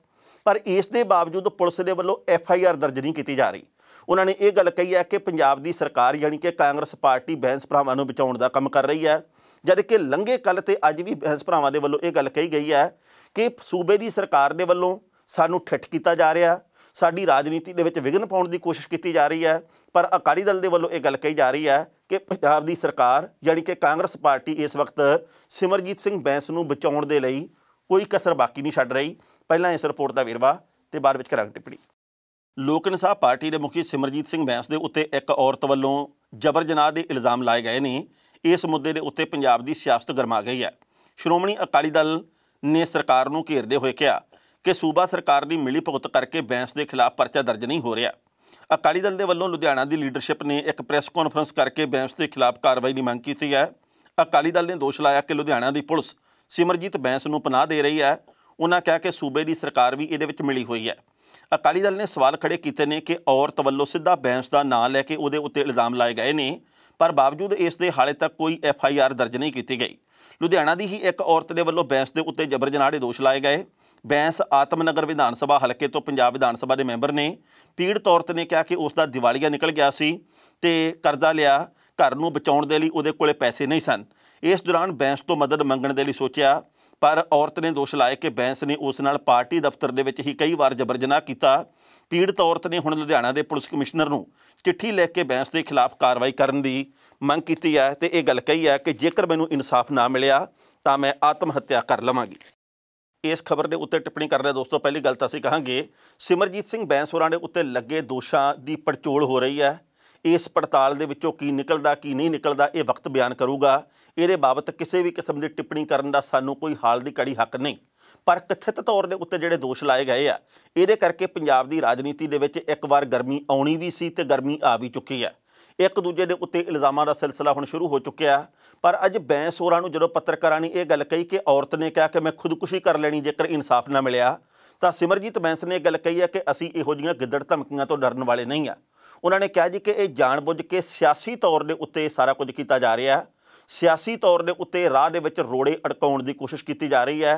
Speaker 1: ਪਰ ਇਸ ਦੇ ਬਾਵਜੂਦ ਪੁਲਿਸ ਦੇ ਵੱਲੋਂ ਐਫ ਆਈ ਆਰ ਦਰਜ ਨਹੀਂ ਕੀਤੀ ਜਾ ਰਹੀ ਉਹਨਾਂ ਨੇ ਇਹ ਗੱਲ ਕਹੀ ਹੈ ਕਿ ਪੰਜਾਬ ਦੀ ਸਰਕਾਰ ਯਾਨੀ ਕਿ ਕਾਂਗਰਸ ਪਾਰਟੀ ਬੈਂਸ ਭਰਾਵਾਂ ਨੂੰ ਬਚਾਉਣ ਦਾ ਕੰਮ ਕਰ ਰਹੀ ਹੈ ਜਦ ਕਿ ਲੰਗੇ ਕੱਲ ਤੇ ਅੱਜ ਵੀ ਬੈਂਸ ਭਰਾਵਾਂ ਦੇ ਵੱਲੋਂ ਇਹ ਗੱਲ ਕਹੀ ਗਈ ਹੈ ਕਿ ਸੂਬੇ ਦੀ ਸਰਕਾਰ ਦੇ ਵੱਲੋਂ ਸਾਨੂੰ ਠੱਠ ਕੀਤਾ ਜਾ ਰਿਹਾ ਸਾਡੀ ਰਾਜਨੀਤੀ ਦੇ ਵਿੱਚ ਵਿਗਨ ਪਾਉਣ ਦੀ ਕੋਸ਼ਿਸ਼ ਕੀਤੀ ਜਾ ਰਹੀ ਹੈ ਪਰ ਅਕਾਲੀ ਦਲ ਦੇ ਵੱਲੋਂ ਇਹ ਗੱਲ ਕਹੀ ਜਾ ਰਹੀ ਹੈ ਕਿ ਪੰਜਾਬ ਦੀ ਸਰਕਾਰ ਯਾਨੀ ਕਿ ਕਾਂਗਰਸ ਪਾਰਟੀ ਇਸ ਵਕਤ ਸਿਮਰਜੀਤ ਸਿੰਘ ਬੈਂਸ ਨੂੰ ਬਚਾਉਣ ਦੇ ਲਈ ਕੋਈ ਕਸਰ ਬਾਕੀ ਨਹੀਂ ਛੱਡ ਰਹੀ ਪਹਿਲਾਂ ਇਸ ਰਿਪੋਰਟ ਦਾ ਵੇਰਵਾ ਤੇ ਬਾਅਦ ਵਿੱਚ ਕਰਾਂਗੇ ਟਿੱਪਣੀ ਲੋਕ ਇਨਸਾਫ ਪਾਰਟੀ ਦੇ ਮੁਖੀ ਸਿਮਰਜੀਤ ਸਿੰਘ ਬੈਂਸ ਦੇ ਉੱਤੇ ਇੱਕ ਔਰਤ ਵੱਲੋਂ ਜਬਰ ਜਨਾਹ ਦੇ ਇਲਜ਼ਾਮ ਲਾਏ ਗਏ ਨੇ ਇਸ ਮੁੱਦੇ ਦੇ ਉੱਤੇ ਪੰਜਾਬ ਦੀ ਸਿਆਸਤ ਗਰਮਾ ਗਈ ਹੈ ਸ਼੍ਰੋਮਣੀ ਅਕਾਲੀ ਦਲ ਨੇ ਸਰਕਾਰ ਨੂੰ ਘੇਰਦੇ ਹੋਏ ਕਿਹਾ ਕਿ ਸੂਬਾ ਸਰਕਾਰ ਦੀ ਮਿਲੀ ਭੁਗਤ ਕਰਕੇ ਬੈਂਸ ਦੇ ਖਿਲਾਫ ਪਰਚਾ ਦਰਜ ਨਹੀਂ ਹੋ ਰਿਹਾ ਅਕਾਲੀ ਦਲ ਦੇ ਵੱਲੋਂ ਲੁਧਿਆਣਾ ਦੀ ਲੀਡਰਸ਼ਿਪ ਨੇ ਇੱਕ ਪ੍ਰੈਸ ਕਾਨਫਰੰਸ ਕਰਕੇ ਬੈਂਸ ਦੇ ਖਿਲਾਫ ਕਾਰਵਾਈ ਦੀ ਮੰਗ ਕੀਤੀ ਹੈ ਅਕਾਲੀ ਦਲ ਨੇ ਦੋਸ਼ ਲਾਇਆ ਕਿ ਲੁਧਿਆਣਾ ਦੀ ਪੁਲਿਸ ਸਿਮਰਜੀਤ ਬੈਂਸ ਨੂੰ ਪਨਾਹ ਦੇ ਰਹੀ ਹੈ ਉਹਨਾਂ ਕਿਹਾ ਕਿ ਸੂਬੇ ਦੀ ਸਰਕਾਰ ਵੀ ਇਹਦੇ ਵਿੱਚ ਮਿਲੀ ਹੋਈ ਹੈ ਅਕਾਲੀ ਦਲ ਨੇ ਸਵਾਲ ਖੜੇ ਕੀਤੇ ਨੇ ਕਿ ਔਰਤ ਵੱਲੋਂ ਸਿੱਧਾ ਬੈਂਸ ਦਾ ਨਾਂ ਲੈ ਕੇ ਉਹਦੇ ਉੱਤੇ ਇਲਜ਼ਾਮ ਲਾਏ ਗਏ ਨੇ ਪਰ ਬਾਵਜੂਦ ਇਸ ਦੇ ਹਾਲੇ ਤੱਕ ਕੋਈ ਐਫ ਆਈ ਆਰ ਦਰਜ ਨਹੀਂ ਕੀਤੀ ਗਈ ਲੁਧਿਆਣਾ ਦੀ ਹੀ ਇੱਕ ਔਰਤ ਦੇ ਵੱਲੋਂ ਬੈਂਸ ਦੇ ਉੱਤੇ ਜਬਰ ਜਨਾਹ ਦੇ ਦੋਸ਼ ਲਾਏ ਗਏ ਬੈਂਸ ਆਤਮਨਗਰ ਵਿਧਾਨ ਸਭਾ ਹਲਕੇ ਤੋਂ ਪੰਜਾਬ ਵਿਧਾਨ ਸਭਾ ਦੇ ਮੈਂਬਰ ਨੇ ਪੀੜਤ ਔਰਤ ਨੇ ਕਿਹਾ ਕਿ ਉਸ ਦਾ ਦਿਵਾਲੀਆ ਨਿਕਲ ਗਿਆ ਸੀ ਤੇ ਕਰਜ਼ਾ ਲਿਆ ਘਰ ਨੂੰ ਬਚਾਉਣ ਦੇ ਲਈ ਉਹਦੇ ਕੋਲੇ ਪੈਸੇ ਨਹੀਂ ਸਨ ਇਸ ਦੌਰਾਨ ਬੈਂਸ ਤੋਂ ਮਦਦ ਮੰਗਣ ਦੇ ਲਈ ਸੋਚਿਆ ਪਰ ਔਰਤ ਨੇ ਦੋਸ਼ ਲਾਇਆ ਕਿ ਬੈਂਸ ਨੇ ਉਸ ਨਾਲ ਪਾਰਟੀ ਦਫ਼ਤਰ ਦੇ ਵਿੱਚ ਹੀ ਕਈ ਵਾਰ ਜ਼ਬਰ ਜਨਾਹ ਕੀਤਾ ਪੀੜਤ ਔਰਤ ਨੇ ਹੁਣ ਲੁਧਿਆਣਾ ਦੇ ਪੁਲਿਸ ਕਮਿਸ਼ਨਰ ਨੂੰ ਚਿੱਠੀ ਲਿਖ ਕੇ ਬੈਂਸ ਦੇ ਖਿਲਾਫ ਕਾਰਵਾਈ ਕਰਨ ਦੀ ਮੰਗ ਕੀਤੀ ਹੈ ਤੇ ਇਹ ਗੱਲ ਕਹੀ ਹੈ ਕਿ ਜੇਕਰ ਮੈਨੂੰ ਇਨਸਾਫ ਨਾ ਮਿਲਿਆ ਤਾਂ ਮੈਂ ਆਤਮ ਹੱਤਿਆ ਕਰ ਲਵਾਂਗੀ ਇਸ ਖਬਰ ਦੇ ਉੱਤੇ ਟਿੱਪਣੀ ਕਰ ਰਹੇ ਦੋਸਤੋ ਪਹਿਲੀ ਗੱਲ ਤਾਂ ਅਸੀਂ ਕਹਾਂਗੇ ਸਿਮਰਜੀਤ ਸਿੰਘ ਬੈਂਸ ਹੋਰਾਂ ਦੇ ਉੱਤੇ ਲੱਗੇ ਦੋਸ਼ਾਂ ਦੀ ਪੜਚੋਲ ਹੋ ਰਹੀ ਹੈ ਇਸ ਪੜਤਾਲ ਦੇ ਵਿੱਚੋਂ ਕੀ ਨਿਕਲਦਾ ਕੀ ਨਹੀਂ ਨਿਕਲਦਾ ਇਹ ਵਕਤ ਬਿਆਨ ਕਰੂਗਾ ਇਹਦੇ ਬਾਬਤ ਕਿਸੇ ਵੀ ਕਿਸਮ ਦੀ ਟਿੱਪਣੀ ਕਰਨ ਦਾ ਸਾਨੂੰ ਕੋਈ ਹਾਲ ਦੀ ਕੜੀ ਹੱਕ ਨਹੀਂ ਪਰ ਕਥਿਤ ਤੌਰ ਦੇ ਉੱਤੇ ਜਿਹੜੇ ਦੋਸ਼ ਲਾਏ ਗਏ ਆ ਇਹਦੇ ਕਰਕੇ ਪੰਜਾਬ ਦੀ ਰਾਜਨੀਤੀ ਦੇ ਵਿੱਚ ਇੱਕ ਵਾਰ ਗਰਮੀ ਆਉਣੀ ਵੀ ਸੀ ਤੇ ਗਰਮੀ ਆ ਵੀ ਚੁੱਕੀ ਆ ਇੱਕ ਦੂਜੇ ਦੇ ਉੱਤੇ ਇਲਜ਼ਾਮਾਂ ਦਾ ਸਿਲਸਿਲਾ ਹੁਣ ਸ਼ੁਰੂ ਹੋ ਚੁੱਕਿਆ ਪਰ ਅੱਜ ਹੋਰਾਂ ਨੂੰ ਜਦੋਂ ਪੱਤਰਕਾਰਾਂ ਨੇ ਇਹ ਗੱਲ ਕਹੀ ਕਿ ਔਰਤ ਨੇ ਕਿਹਾ ਕਿ ਮੈਂ ਖੁਦਕੁਸ਼ੀ ਕਰ ਲੈਣੀ ਜੇਕਰ ਇਨਸਾਫ ਨਾ ਮਿਲਿਆ ਤਾਂ ਸਿਮਰਜੀਤ ਬੈਂਸ ਨੇ ਇਹ ਗੱਲ ਕਹੀ ਹੈ ਕਿ ਅਸੀਂ ਇਹੋ ਜਿਹੀਆਂ ਗਿੱਦੜ ਧਮਕੀਆਂ ਤੋਂ ਡਰਨ ਵਾਲੇ ਨਹੀਂ ਆ ਉਹਨਾਂ ਨੇ ਕਿਹਾ ਜੀ ਕਿ ਇਹ ਜਾਣਬੁੱਝ ਕੇ ਸਿਆਸੀ ਤੌਰ ਦੇ ਉੱਤੇ ਸਾਰਾ ਕੁਝ ਕੀਤਾ ਜਾ ਰਿਹਾ ਹੈ ਸਿਆਸੀ ਤੌਰ ਦੇ ਉੱਤੇ ਰਾਹ ਦੇ ਵਿੱਚ ਰੋੜੇ ਅਟਕਾਉਣ ਦੀ ਕੋਸ਼ਿਸ਼ ਕੀਤੀ ਜਾ ਰਹੀ ਹੈ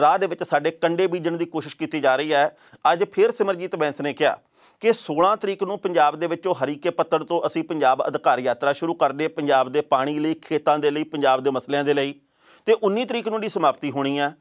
Speaker 1: ਰਾਹ ਦੇ ਵਿੱਚ ਸਾਡੇ ਕੰਡੇ ਬੀਜਣ ਦੀ ਕੋਸ਼ਿਸ਼ ਕੀਤੀ ਜਾ ਰਹੀ ਹੈ ਅੱਜ ਫਿਰ ਸਿਮਰਜੀਤ ਬੈਂਸ ਨੇ ਕਿਹਾ ਕਿ 16 ਤਰੀਕ ਨੂੰ ਪੰਜਾਬ ਦੇ ਵਿੱਚੋਂ ਹਰੀਕੇ ਪੱਤਣ ਤੋਂ ਅਸੀਂ ਪੰਜਾਬ ਅਧਿਕਾਰ ਯਾਤਰਾ ਸ਼ੁਰੂ ਕਰਦੇ ਪੰਜਾਬ ਦੇ ਪਾਣੀ ਲਈ ਖੇਤਾਂ ਦੇ ਲਈ ਪੰਜਾਬ ਦੇ ਮਸਲਿਆਂ ਦੇ ਲਈ ਤੇ 19 ਤਰੀਕ ਨੂੰ ਦੀ ਸਮਾਪਤੀ ਹੋਣੀ ਹੈ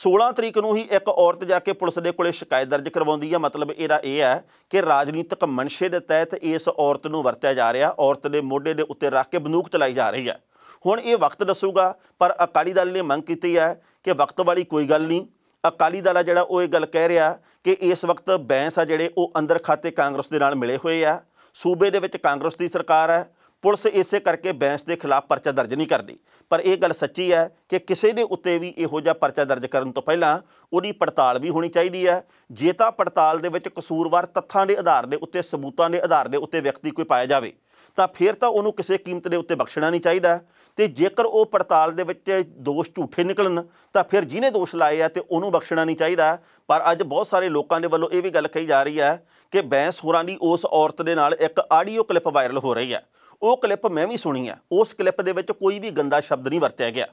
Speaker 1: 16 ਤਰੀਕ ਨੂੰ ਹੀ ਇੱਕ ਔਰਤ ਜਾ ਕੇ ਪੁਲਿਸ ਦੇ ਕੋਲੇ ਸ਼ਿਕਾਇਤ ਦਰਜ ਕਰਵਾਉਂਦੀ ਹੈ ਮਤਲਬ ਇਹਦਾ ਇਹ ਹੈ ਕਿ ਰਾਜਨੀਤਿਕ ਮਨਸ਼ੇ ਦੇ ਤਹਿਤ ਇਸ ਔਰਤ ਨੂੰ ਵਰਤਿਆ ਜਾ ਰਿਹਾ ਔਰਤ ਦੇ ਮੋਢੇ ਦੇ ਉੱਤੇ ਰੱਖ ਕੇ ਬੰਦੂਕ ਚਲਾਈ ਜਾ ਰਹੀ ਹੈ ਹੁਣ ਇਹ ਵਕਤ ਦੱਸੂਗਾ ਪਰ ਅਕਾਲੀ ਦਲ ਨੇ ਮੰਗ ਕੀਤੀ ਹੈ ਕਿ ਵਕਤ ਵਾਲੀ ਕੋਈ ਗੱਲ ਨਹੀਂ ਅਕਾਲੀ ਦਲ ਆ ਜਿਹੜਾ ਉਹ ਇਹ ਗੱਲ ਕਹਿ ਰਿਹਾ ਕਿ ਇਸ ਵਕਤ ਬੈਂਸ ਆ ਜਿਹੜੇ ਉਹ ਅੰਦਰ ਖਾਤੇ ਕਾਂਗਰਸ ਦੇ ਨਾਲ ਮਿਲੇ ਹੋਏ ਆ ਸੂਬੇ ਦੇ ਵਿੱਚ ਕਾਂਗਰਸ ਦੀ ਸਰਕਾਰ ਹੈ ਪੁਲਿਸ ਇਸੇ ਕਰਕੇ ਬੈਂਸ ਦੇ ਖਿਲਾਫ ਪਰਚਾ ਦਰਜ ਨਹੀਂ ਕਰਦੀ ਪਰ ਇਹ ਗੱਲ ਸੱਚੀ ਹੈ ਕਿ ਕਿਸੇ ਦੇ ਉੱਤੇ ਵੀ ਇਹੋ ਜਿਹਾ ਪਰਚਾ ਦਰਜ ਕਰਨ ਤੋਂ ਪਹਿਲਾਂ ਉਹਦੀ ਪੜਤਾਲ ਵੀ ਹੋਣੀ ਚਾਹੀਦੀ ਹੈ ਜੇ ਤਾਂ ਪੜਤਾਲ ਦੇ ਵਿੱਚ ਕਸੂਰਵਾਰ ਤੱਥਾਂ ਦੇ ਆਧਾਰ ਦੇ ਉੱਤੇ ਸਬੂਤਾਂ ਦੇ ਆਧਾਰ ਦੇ ਉੱਤੇ ਵਿਅਕਤੀ ਕੋਈ ਪਾਇਆ ਜਾਵੇ ਤਾਂ ਫਿਰ ਤਾਂ ਉਹਨੂੰ ਕਿਸੇ ਕੀਮਤ ਦੇ ਉੱਤੇ ਬਖਸ਼ਣਾ ਨਹੀਂ ਚਾਹੀਦਾ ਤੇ ਜੇਕਰ ਉਹ ਪੜਤਾਲ ਦੇ ਵਿੱਚ ਦੋਸ਼ ਝੂਠੇ ਨਿਕਲਣ ਤਾਂ ਫਿਰ ਜਿਹਨੇ ਦੋਸ਼ ਲਾਏ ਆ ਤੇ ਉਹਨੂੰ ਬਖਸ਼ਣਾ ਨਹੀਂ ਚਾਹੀਦਾ ਪਰ ਅੱਜ ਬਹੁਤ ਸਾਰੇ ਲੋਕਾਂ ਦੇ ਵੱਲੋਂ ਇਹ ਵੀ ਗੱਲ ਕਹੀ ਜਾ ਰਹੀ ਹੈ ਕਿ ਬੈਂਸ ਹੋਰਾਂ ਦੀ ਉਸ ਔਰਤ ਦੇ ਨਾਲ ਇੱਕ ਆਡੀਓ ਕਲਿੱਪ ਵਾਇਰਲ ਹੋ ਰਹੀ ਹੈ ਉਹ ਕਲਿੱਪ ਮੈਂ ਵੀ ਸੁਣੀ ਆ ਉਸ ਕਲਿੱਪ ਦੇ ਵਿੱਚ ਕੋਈ ਵੀ ਗੰਦਾ ਸ਼ਬਦ ਨਹੀਂ ਵਰਤਿਆ ਗਿਆ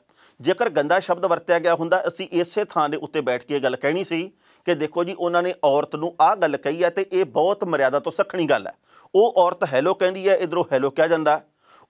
Speaker 1: ਜੇਕਰ ਗੰਦਾ ਸ਼ਬਦ ਵਰਤਿਆ ਗਿਆ ਹੁੰਦਾ ਅਸੀਂ ਇਸੇ ਥਾਂ ਦੇ ਉੱਤੇ ਬੈਠ ਕੇ ਇਹ ਗੱਲ ਕਹਿਣੀ ਸੀ ਕਿ ਦੇਖੋ ਜੀ ਉਹਨਾਂ ਨੇ ਔਰਤ ਨੂੰ ਆਹ ਗੱਲ ਕਹੀ ਹੈ ਤੇ ਇਹ ਬਹੁਤ ਮਰਿਆਦਾ ਤੋਂ ਸਖਣੀ ਗੱਲ ਹੈ ਉਹ ਔਰਤ ਹੈਲੋ ਕਹਿੰਦੀ ਹੈ ਇਧਰੋਂ ਹੈਲੋ ਕਿਹਾ ਜਾਂਦਾ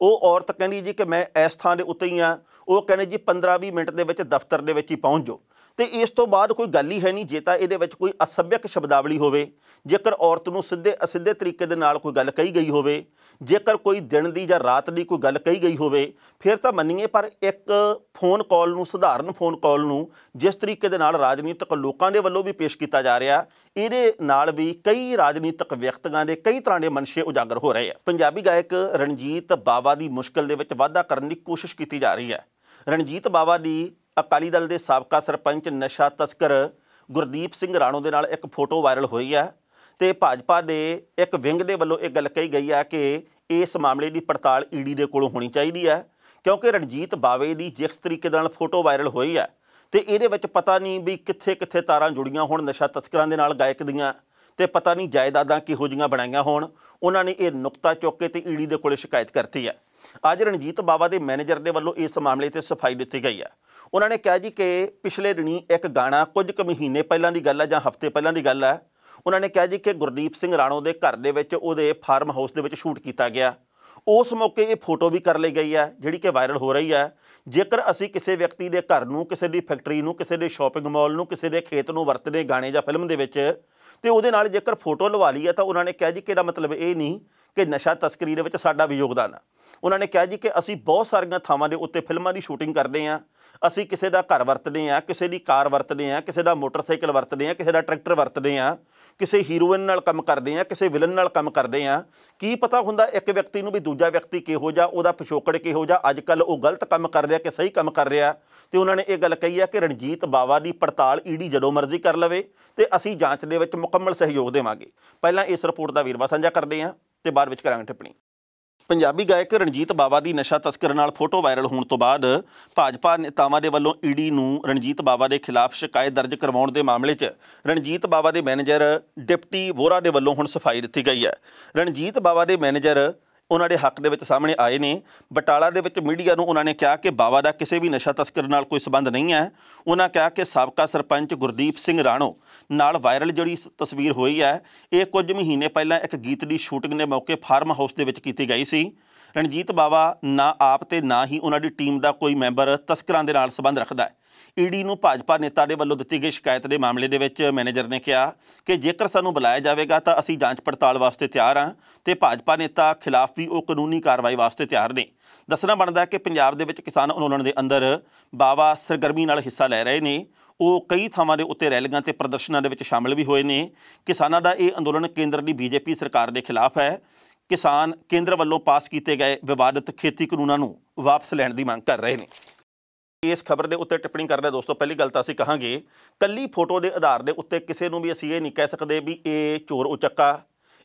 Speaker 1: ਉਹ ਔਰਤ ਕਹਿੰਦੀ ਜੀ ਕਿ ਮੈਂ ਇਸ ਥਾਂ ਦੇ ਉੱਤੇ ਹੀ ਆ ਉਹ ਕਹਿੰਦੇ ਜੀ 15-20 ਮਿੰਟ ਦੇ ਵਿੱਚ ਦਫ਼ਤਰ ਦੇ ਵਿੱਚ ਹੀ ਪਹੁੰਚ ਜਾਓ ਤੇ ਇਸ ਤੋਂ ਬਾਅਦ ਕੋਈ ਗੱਲ ਹੀ ਹੈ ਨਹੀਂ ਜੇ ਤਾਂ ਇਹਦੇ ਵਿੱਚ ਕੋਈ ਅਸਭਿਅਕ ਸ਼ਬਦਾਵਲੀ ਹੋਵੇ ਜੇਕਰ ਔਰਤ ਨੂੰ ਸਿੱਧੇ ਅਸਿੱਧੇ ਤਰੀਕੇ ਦੇ ਨਾਲ ਕੋਈ ਗੱਲ ਕਹੀ ਗਈ ਹੋਵੇ ਜੇਕਰ ਕੋਈ ਦਿਨ ਦੀ ਜਾਂ ਰਾਤ ਦੀ ਕੋਈ ਗੱਲ ਕਹੀ ਗਈ ਹੋਵੇ ਫਿਰ ਤਾਂ ਮੰਨੀਏ ਪਰ ਇੱਕ ਫੋਨ ਕਾਲ ਨੂੰ ਸਧਾਰਨ ਫੋਨ ਕਾਲ ਨੂੰ ਜਿਸ ਤਰੀਕੇ ਦੇ ਨਾਲ ਰਾਜਨੀਤਿਕ ਲੋਕਾਂ ਦੇ ਵੱਲੋਂ ਵੀ ਪੇਸ਼ ਕੀਤਾ ਜਾ ਰਿਹਾ ਇਹਦੇ ਨਾਲ ਵੀ ਕਈ ਰਾਜਨੀਤਿਕ ਵਿਅਕਤੀਆਂ ਦੇ ਕਈ ਤਰ੍ਹਾਂ ਦੇ ਮਨਸ਼ੇ ਉਜਾਗਰ ਹੋ ਰਹੇ ਆ ਪੰਜਾਬੀ ਗਾਇਕ ਰਣਜੀਤ ਬਾਵਾ ਦੀ ਮੁਸ਼ਕਲ ਦੇ ਵਿੱਚ ਵਾਧਾ ਕਰਨ ਦੀ ਕੋਸ਼ਿਸ਼ ਕੀਤੀ ਜਾ ਰਹੀ ਹੈ ਰਣਜੀਤ ਬਾਵਾ ਦੀ ਅਕਾਲੀ ਦਲ ਦੇ ਸਾਬਕਾ ਸਰਪੰਚ ਨਸ਼ਾ ਤਸਕਰ ਗੁਰਦੀਪ ਸਿੰਘ ਰਾਣੋ ਦੇ ਨਾਲ ਇੱਕ ਫੋਟੋ ਵਾਇਰਲ ਹੋਈ ਹੈ ਤੇ ਭਾਜਪਾ ਦੇ ਇੱਕ ਵਿੰਗ ਦੇ ਵੱਲੋਂ ਇਹ ਗੱਲ ਕਹੀ ਗਈ ਹੈ ਕਿ ਇਸ ਮਾਮਲੇ ਦੀ ਪੜਤਾਲ ਈਡੀ ਦੇ ਕੋਲ ਹੋਣੀ ਚਾਹੀਦੀ ਹੈ ਕਿਉਂਕਿ ਰਣਜੀਤ ਬਾਵੇ ਦੀ ਜਿਸ ਤਰੀਕੇ ਨਾਲ ਫੋਟੋ ਵਾਇਰਲ ਹੋਈ ਹੈ ਤੇ ਇਹਦੇ ਵਿੱਚ ਪਤਾ ਨਹੀਂ ਵੀ ਕਿੱਥੇ ਕਿੱਥੇ ਤਾਰਾਂ ਜੁੜੀਆਂ ਹੋਣ ਨਸ਼ਾ ਤਸਕਰਾਂ ਦੇ ਨਾਲ ਗਾਇਕ ਦੀਆਂ ਤੇ ਪਤਾ ਨਹੀਂ ਜਾਇਦਾਦਾਂ ਕਿਹੋ ਜੀਆਂ ਬਣਾਈਆਂ ਹੋਣ ਉਹਨਾਂ ਨੇ ਇਹ ਨੁਕਤਾ ਚੁੱਕ ਕੇ ਤੇ ਈਡੀ ਦੇ ਕੋਲੇ ਸ਼ਿਕਾਇਤ ਕਰਤੀ ਹੈ ਅੱਜ ਰਣਜੀਤ ਬਾਵਾ ਦੇ ਮੈਨੇਜਰ ਦੇ ਵੱਲੋਂ ਇਸ ਮਾਮਲੇ ਤੇ ਸਫਾਈ ਦਿੱਤੀ ਗਈ ਹੈ ਉਹਨਾਂ ਨੇ ਕਿਹਾ ਜੀ ਕਿ ਪਿਛਲੇ ਦਿਨੀ ਇੱਕ ਗਾਣਾ ਕੁਝ ਕੁ ਮਹੀਨੇ ਪਹਿਲਾਂ ਦੀ ਗੱਲ ਹੈ ਜਾਂ ਹਫ਼ਤੇ ਪਹਿਲਾਂ ਦੀ ਗੱਲ ਹੈ ਉਹਨਾਂ ਨੇ ਕਿਹਾ ਜੀ ਕਿ ਗੁਰਦੀਪ ਸਿੰਘ ਰਾਣੋ ਦੇ ਘਰ ਦੇ ਵਿੱਚ ਉਹਦੇ ਫਾਰਮ ਹਾਊਸ ਦੇ ਵਿੱਚ ਸ਼ੂਟ ਕੀਤਾ ਗਿਆ ਉਸ ਮੌਕੇ ਇਹ ਫੋਟੋ ਵੀ ਕਰ ਲਈ ਗਈ ਹੈ ਜਿਹੜੀ ਕਿ ਵਾਇਰਲ ਹੋ ਰਹੀ ਹੈ ਜੇਕਰ ਅਸੀਂ ਕਿਸੇ ਵਿਅਕਤੀ ਦੇ ਘਰ ਨੂੰ ਕਿਸੇ ਦੀ ਫੈਕਟਰੀ ਨੂੰ ਕਿਸੇ ਦੇ ਸ਼ਾਪਿੰਗ ਮਾਲ ਨੂੰ ਕਿਸੇ ਦੇ ਖੇਤ ਨੂੰ ਵਰਤਦੇ ਗਾਣੇ ਜਾਂ ਫਿਲਮ ਦੇ ਵਿੱਚ ਤੇ ਉਹਦੇ ਨਾਲ ਜੇਕਰ ਫੋਟੋ ਲਵਾ ਲਈ ਹੈ ਤਾਂ ਉਹਨਾਂ ਨੇ ਕਿਹਾ ਜੀ ਕਿ ਮਤਲਬ ਇਹ ਨਹੀਂ ਕਿ ਨਸ਼ਾ ਤਸਕਰੀ ਦੇ ਵਿੱਚ ਸਾਡਾ ਵੀ ਯੋਗਦਾਨ ਆ ਉਹਨਾਂ ਨੇ ਕਿਹਾ ਜੀ ਕਿ ਅਸੀਂ ਬਹੁਤ ਸਾਰੀਆਂ ਥਾਵਾਂ ਦੇ ਉੱਤੇ ਫਿਲਮਾਂ ਦੀ ਸ਼ੂਟਿੰਗ ਕਰਦੇ ਆ ਅਸੀਂ ਕਿਸੇ ਦਾ ਘਰ ਵਰਤਦੇ ਆ ਕਿਸੇ ਦੀ ਕਾਰ ਵਰਤਦੇ ਆ ਕਿਸੇ ਦਾ ਮੋਟਰਸਾਈਕਲ ਵਰਤਦੇ ਆ ਕਿਸੇ ਦਾ ਟਰੈਕਟਰ ਵਰਤਦੇ ਆ ਕਿਸੇ ਹੀਰੋਇਨ ਨਾਲ ਕੰਮ ਕਰਦੇ ਆ ਕਿਸੇ ਵਿਲਨ ਨਾਲ ਕੰਮ ਕਰਦੇ ਆ ਕੀ ਪਤਾ ਹੁੰਦਾ ਇੱਕ ਵਿਅਕਤੀ ਨੂੰ ਵੀ ਦੂਜਾ ਵਿਅਕਤੀ ਕਿਹੋ ਜਾ ਉਹਦਾ ਪਿਛੋਕੜ ਕਿਹੋ ਜਾ ਅੱਜ ਕੱਲ ਉਹ ਗਲਤ ਕੰਮ ਕਰ ਰਿਹਾ ਕਿ ਸਹੀ ਕੰਮ ਕਰ ਰਿਹਾ ਤੇ ਉਹਨਾਂ ਨੇ ਇਹ ਗੱਲ ਕਹੀ ਆ ਕਿ ਰਣਜੀਤ ਬਾਵਾ ਦੀ ਪੜਤਾਲ ਈਡੀ ਜਦੋਂ ਮਰਜ਼ੀ ਕਰ ਲਵੇ ਤੇ ਅਸੀਂ ਜਾਂਚ ਦੇ ਵਿੱਚ ਮੁਕੰਮਲ ਸਹਿਯੋਗ ਦੇਵਾਂਗੇ ਪਹਿਲਾਂ ਇਸ ਰਿਪੋਰਟ ਦਾ ਵੀਰਵਾ ਸਾਂਝਾ ਕਰਦੇ ਆ ਤੇ ਬਾਅਦ ਵਿੱਚ ਕਰਾਂਗੇ ਟਿੱਪਣੀ ਪੰਜਾਬੀ ਗਾਇਕ ਰਣਜੀਤ ਬਾਵਾ ਦੀ ਨਸ਼ਾ ਤਸਕਰ ਨਾਲ ਫੋਟੋ ਵਾਇਰਲ ਹੋਣ ਤੋਂ ਬਾਅਦ ਭਾਜਪਾ ਨੇਤਾਵਾਂ ਦੇ ਵੱਲੋਂ ਈਡੀ ਨੂੰ ਰਣਜੀਤ ਬਾਵਾ ਦੇ ਖਿਲਾਫ ਸ਼ਿਕਾਇਤ ਦਰਜ ਕਰਵਾਉਣ ਦੇ ਮਾਮਲੇ 'ਚ ਰਣਜੀਤ ਬਾਵਾ ਦੇ ਮੈਨੇਜਰ ਡਿਪਟੀ ਵੋਰਾ ਦੇ ਵੱਲੋਂ ਹੁਣ ਸਫਾਈ ਦਿੱਤੀ ਗਈ ਹੈ ਰਣਜੀਤ ਬਾਵਾ ਦੇ ਮੈਨੇਜਰ ਉਹਨਾਂ ਦੇ ਹੱਕ ਦੇ ਵਿੱਚ ਸਾਹਮਣੇ ਆਏ ਨੇ ਬਟਾਲਾ ਦੇ ਵਿੱਚ ਮੀਡੀਆ ਨੂੰ ਉਹਨਾਂ ਨੇ ਕਿਹਾ ਕਿ ਬਾਵਾ ਦਾ ਕਿਸੇ ਵੀ ਨਸ਼ਾ ਤਸਕਰ ਨਾਲ ਕੋਈ ਸਬੰਧ ਨਹੀਂ ਹੈ ਉਹਨਾਂ ਕਿਹਾ ਕਿ ਸਾਬਕਾ ਸਰਪੰਚ ਗੁਰਦੀਪ ਸਿੰਘ ਰਾਣੋ ਨਾਲ ਵਾਇਰਲ ਜਿਹੜੀ ਤਸਵੀਰ ਹੋਈ ਹੈ ਇਹ ਕੁਝ ਮਹੀਨੇ ਪਹਿਲਾਂ ਇੱਕ ਗੀਤ ਦੀ ਸ਼ੂਟਿੰਗ ਦੇ ਮੌਕੇ ਫਾਰਮ ਹਾਊਸ ਦੇ ਵਿੱਚ ਕੀਤੀ ਗਈ ਸੀ ਰਣਜੀਤ ਬਾਵਾ ਨਾ ਆਪ ਤੇ ਨਾ ਹੀ ਉਹਨਾਂ ਦੀ ਟੀਮ ਦਾ ਕੋਈ ਮੈਂਬਰ ਤਸਕਰਾਂ ਦੇ ਨਾਲ ਸਬੰਧ ਰੱਖਦਾ ਹੈ ਈਡੀ ਨੂੰ ਭਾਜਪਾ ਨੇਤਾ ਦੇ ਵੱਲੋਂ ਦਿੱਤੀ ਗਈ ਸ਼ਿਕਾਇਤ ਦੇ ਮਾਮਲੇ ਦੇ ਵਿੱਚ ਮੈਨੇਜਰ ਨੇ ਕਿਹਾ ਕਿ ਜੇਕਰ ਸਾਨੂੰ ਬੁਲਾਇਆ ਜਾਵੇਗਾ ਤਾਂ ਅਸੀਂ ਜਾਂਚ ਪੜਤਾਲ ਵਾਸਤੇ ਤਿਆਰ ਹਾਂ ਤੇ ਭਾਜਪਾ ਨੇਤਾ ਖਿਲਾਫ ਵੀ ਉਹ ਕਾਨੂੰਨੀ ਕਾਰਵਾਈ ਵਾਸਤੇ ਤਿਆਰ ਨੇ ਦੱਸਣਾ ਬਣਦਾ ਹੈ ਕਿ ਪੰਜਾਬ ਦੇ ਵਿੱਚ ਕਿਸਾਨ ਅੰਦੋਲਨ ਦੇ ਅੰਦਰ ਬਾਵਾ ਸਰਗਰਮੀ ਨਾਲ ਹਿੱਸਾ ਲੈ ਰਹੇ ਨੇ ਉਹ ਕਈ ਥਾਵਾਂ ਦੇ ਉੱਤੇ ਰੈਲੀਆਂ ਤੇ ਪ੍ਰਦਰਸ਼ਨਾਂ ਦੇ ਵਿੱਚ ਸ਼ਾਮਲ ਵੀ ਹੋਏ ਨੇ ਕਿਸਾਨਾਂ ਦਾ ਇਹ ਅੰਦੋਲਨ ਕੇਂਦਰ ਦੀ ਬੀਜੇਪੀ ਸਰਕਾਰ ਦੇ ਖਿਲਾਫ ਹੈ ਕਿਸਾਨ ਕੇਂਦਰ ਵੱਲੋਂ ਪਾਸ ਕੀਤੇ ਗਏ ਵਿਵਾਦਿਤ ਖੇਤੀ ਕਾਨੂੰਨਾਂ ਨੂੰ ਵਾਪਸ ਲੈਣ ਦੀ ਮੰਗ ਕਰ ਰਹੇ ਨੇ ਇਸ ਖਬਰ ਦੇ ਉੱਤੇ ਟਿੱਪਣੀ ਕਰਦੇ ਦੋਸਤੋ ਪਹਿਲੀ ਗੱਲ ਤਾਂ ਅਸੀਂ ਕਹਾਂਗੇ ਕੱਲੀ ਫੋਟੋ ਦੇ ਆਧਾਰ ਦੇ ਉੱਤੇ ਕਿਸੇ ਨੂੰ ਵੀ ਅਸੀਂ ਇਹ ਨਹੀਂ ਕਹਿ ਸਕਦੇ ਵੀ ਇਹ ਚੋਰ ਉਚੱਕਾ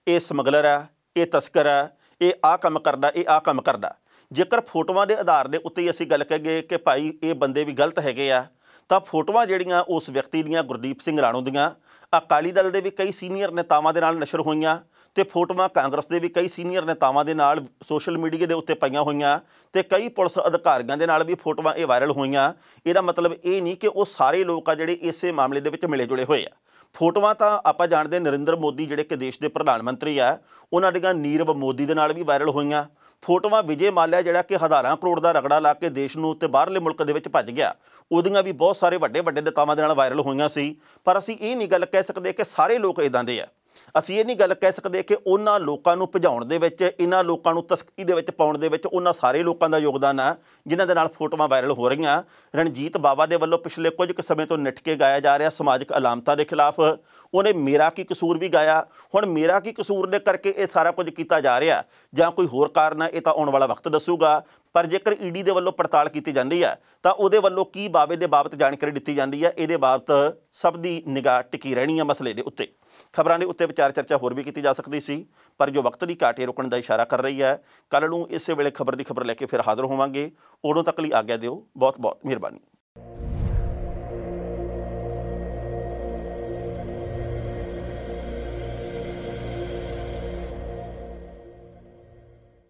Speaker 1: ਇਹ ਸਮਗਲਰ ਆ ਇਹ ਤਸਕਰ ਆ ਇਹ ਆ ਕੰਮ ਕਰਦਾ ਇਹ ਆ ਕੰਮ ਕਰਦਾ ਜੇਕਰ ਫੋਟੋਆਂ ਦੇ ਆਧਾਰ ਦੇ ਉੱਤੇ ਹੀ ਅਸੀਂ ਗੱਲ ਕਹੀਏ ਕਿ ਭਾਈ ਇਹ ਬੰਦੇ ਵੀ ਗਲਤ ਹੈਗੇ ਆ ਤਾਂ ਫੋਟੋਆਂ ਜਿਹੜੀਆਂ ਉਸ ਵਿਅਕਤੀ ਦੀਆਂ ਗੁਰਦੀਪ ਸਿੰਘ ਰਾਣੋ ਦੀਆਂ ਅਕਾਲੀ ਦਲ ਦੇ ਵੀ ਕਈ ਸੀਨੀਅਰ ਨੇਤਾਵਾਂ ਦੇ ਨਾਲ ਨਸ਼ਰ ਹੋਈਆਂ ਤੇ ਫੋਟੋਆਂ ਕਾਂਗਰਸ ਦੇ ਵੀ ਕਈ ਸੀਨੀਅਰ ਨੇਤਾਵਾਂ ਦੇ ਨਾਲ ਸੋਸ਼ਲ ਮੀਡੀਆ ਦੇ ਉੱਤੇ ਪਈਆਂ ਹੋਈਆਂ ਤੇ ਕਈ ਪੁਲਿਸ ਅਧਿਕਾਰੀਆਂ ਦੇ ਨਾਲ ਵੀ ਫੋਟੋਆਂ ਇਹ ਵਾਇਰਲ ਹੋਈਆਂ ਇਹਦਾ ਮਤਲਬ ਇਹ ਨਹੀਂ ਕਿ ਉਹ ਸਾਰੇ ਲੋਕ ਆ ਜਿਹੜੇ ਇਸੇ ਮਾਮਲੇ ਦੇ ਵਿੱਚ ਮਿਲੇ ਜੁਲੇ ਹੋਏ ਆ ਫੋਟੋਆਂ ਤਾਂ ਆਪਾਂ ਜਾਣਦੇ ਨਰਿੰਦਰ ਮੋਦੀ ਜਿਹੜੇ ਕਿ ਦੇਸ਼ ਦੇ ਪ੍ਰਧਾਨ ਮੰਤਰੀ ਆ ਉਹਨਾਂ ਦੀਆਂ ਨੀਰਵ ਮੋਦੀ ਦੇ ਨਾਲ ਵੀ ਵਾਇਰਲ ਹੋਈਆਂ ਫੋਟੋਆਂ ਵਿਜੇ ਮਾਲਿਆ ਜਿਹੜਾ ਕਿ ਹਜ਼ਾਰਾਂ ਕਰੋੜ ਦਾ ਰਗੜਾ ਲਾ ਕੇ ਦੇਸ਼ ਨੂੰ ਤੇ ਬਾਹਰਲੇ ਮੁਲਕ ਦੇ ਵਿੱਚ ਭੱਜ ਗਿਆ ਉਹਦੀਆਂ ਵੀ ਬਹੁਤ ਸਾਰੇ ਵੱਡੇ ਵੱਡੇ ਨੇਤਾਵਾਂ ਦੇ ਨਾਲ ਵਾਇਰਲ ਹੋਈਆਂ ਸੀ ਪਰ ਅਸੀਂ ਇਹ ਨਹੀਂ ਗੱਲ ਕਹਿ ਸਕਦੇ ਕਿ ਸਾਰੇ ਲੋਕ ਇਦਾਂ ਦੇ ਆ ਅਸੀਂ ਇਹ ਨਹੀਂ ਗੱਲ ਕਹਿ ਸਕਦੇ ਕਿ ਉਹਨਾਂ ਲੋਕਾਂ ਨੂੰ ਭਜਾਉਣ ਦੇ ਵਿੱਚ ਇਹਨਾਂ ਲੋਕਾਂ ਨੂੰ ਤਸਕਰੀ ਦੇ ਵਿੱਚ ਪਾਉਣ ਦੇ ਵਿੱਚ ਉਹਨਾਂ ਸਾਰੇ ਲੋਕਾਂ ਦਾ ਯੋਗਦਾਨ ਆ ਜਿਨ੍ਹਾਂ ਦੇ ਨਾਲ ਫੋਟੋਆਂ ਵਾਇਰਲ ਹੋ ਰਹੀਆਂ ਰਣਜੀਤ ਬਾਵਾ ਦੇ ਵੱਲੋਂ ਪਿਛਲੇ ਕੁਝ ਕੁ ਸਮੇਂ ਤੋਂ ਨਿੱਟ ਕੇ ਗਾਇਆ ਜਾ ਰਿਹਾ ਸਮਾਜਿਕ ਅਲਾਮਤਾਂ ਦੇ ਖਿਲਾਫ ਉਹਨੇ ਮੇਰਾ ਕੀ ਕਸੂਰ ਵੀ ਗਾਇਆ ਹੁਣ ਮੇਰਾ ਕੀ ਕਸੂਰ ਦੇ ਕਰਕੇ ਇਹ ਸਾਰਾ ਕੁਝ ਕੀਤਾ ਜਾ ਰਿਹਾ ਜਾਂ ਕੋਈ ਹੋਰ ਕਾਰਨ ਹੈ ਇਹ ਤਾਂ ਆਉਣ ਵਾਲਾ ਵਕਤ ਦੱਸੂਗਾ ਪਰ ਜੇਕਰ ਈਡੀ e ਦੇ ਵੱਲੋਂ ਪੜਤਾਲ ਕੀਤੀ ਜਾਂਦੀ ਹੈ ਤਾਂ ਉਹਦੇ ਵੱਲੋਂ ਕੀ ਬਾਵੇ ਦੇ ਬਾਬਤ ਜਾਣਕਾਰੀ ਦਿੱਤੀ ਜਾਂਦੀ ਹੈ ਇਹਦੇ ਬਾਬਤ ਸਭ ਦੀ ਨਿਗਾਹ ਟਿਕੀ ਰਹਿਣੀ ਹੈ ਮਸਲੇ ਦੇ ਉੱਤੇ ਖਬਰਾਂ ਦੇ ਉੱਤੇ ਵਿਚਾਰ ਚਰਚਾ ਹੋਰ ਵੀ ਕੀਤੀ ਜਾ ਸਕਦੀ ਸੀ ਪਰ ਜੋ ਵਕਤ ਦੀ ਘਾਟੇ ਰੁਕਣ ਦਾ ਇਸ਼ਾਰਾ ਕਰ ਰਹੀ ਹੈ ਕੱਲ ਨੂੰ ਇਸੇ ਵੇਲੇ ਖਬਰ ਦੀ ਖਬਰ ਲੈ ਕੇ ਫਿਰ ਹਾਜ਼ਰ ਹੋਵਾਂਗੇ ਉਦੋਂ ਤੱਕ ਲਈ ਆਗਿਆ ਦਿਓ ਬਹੁਤ ਬਹੁਤ ਮਿਹਰਬਾਨੀ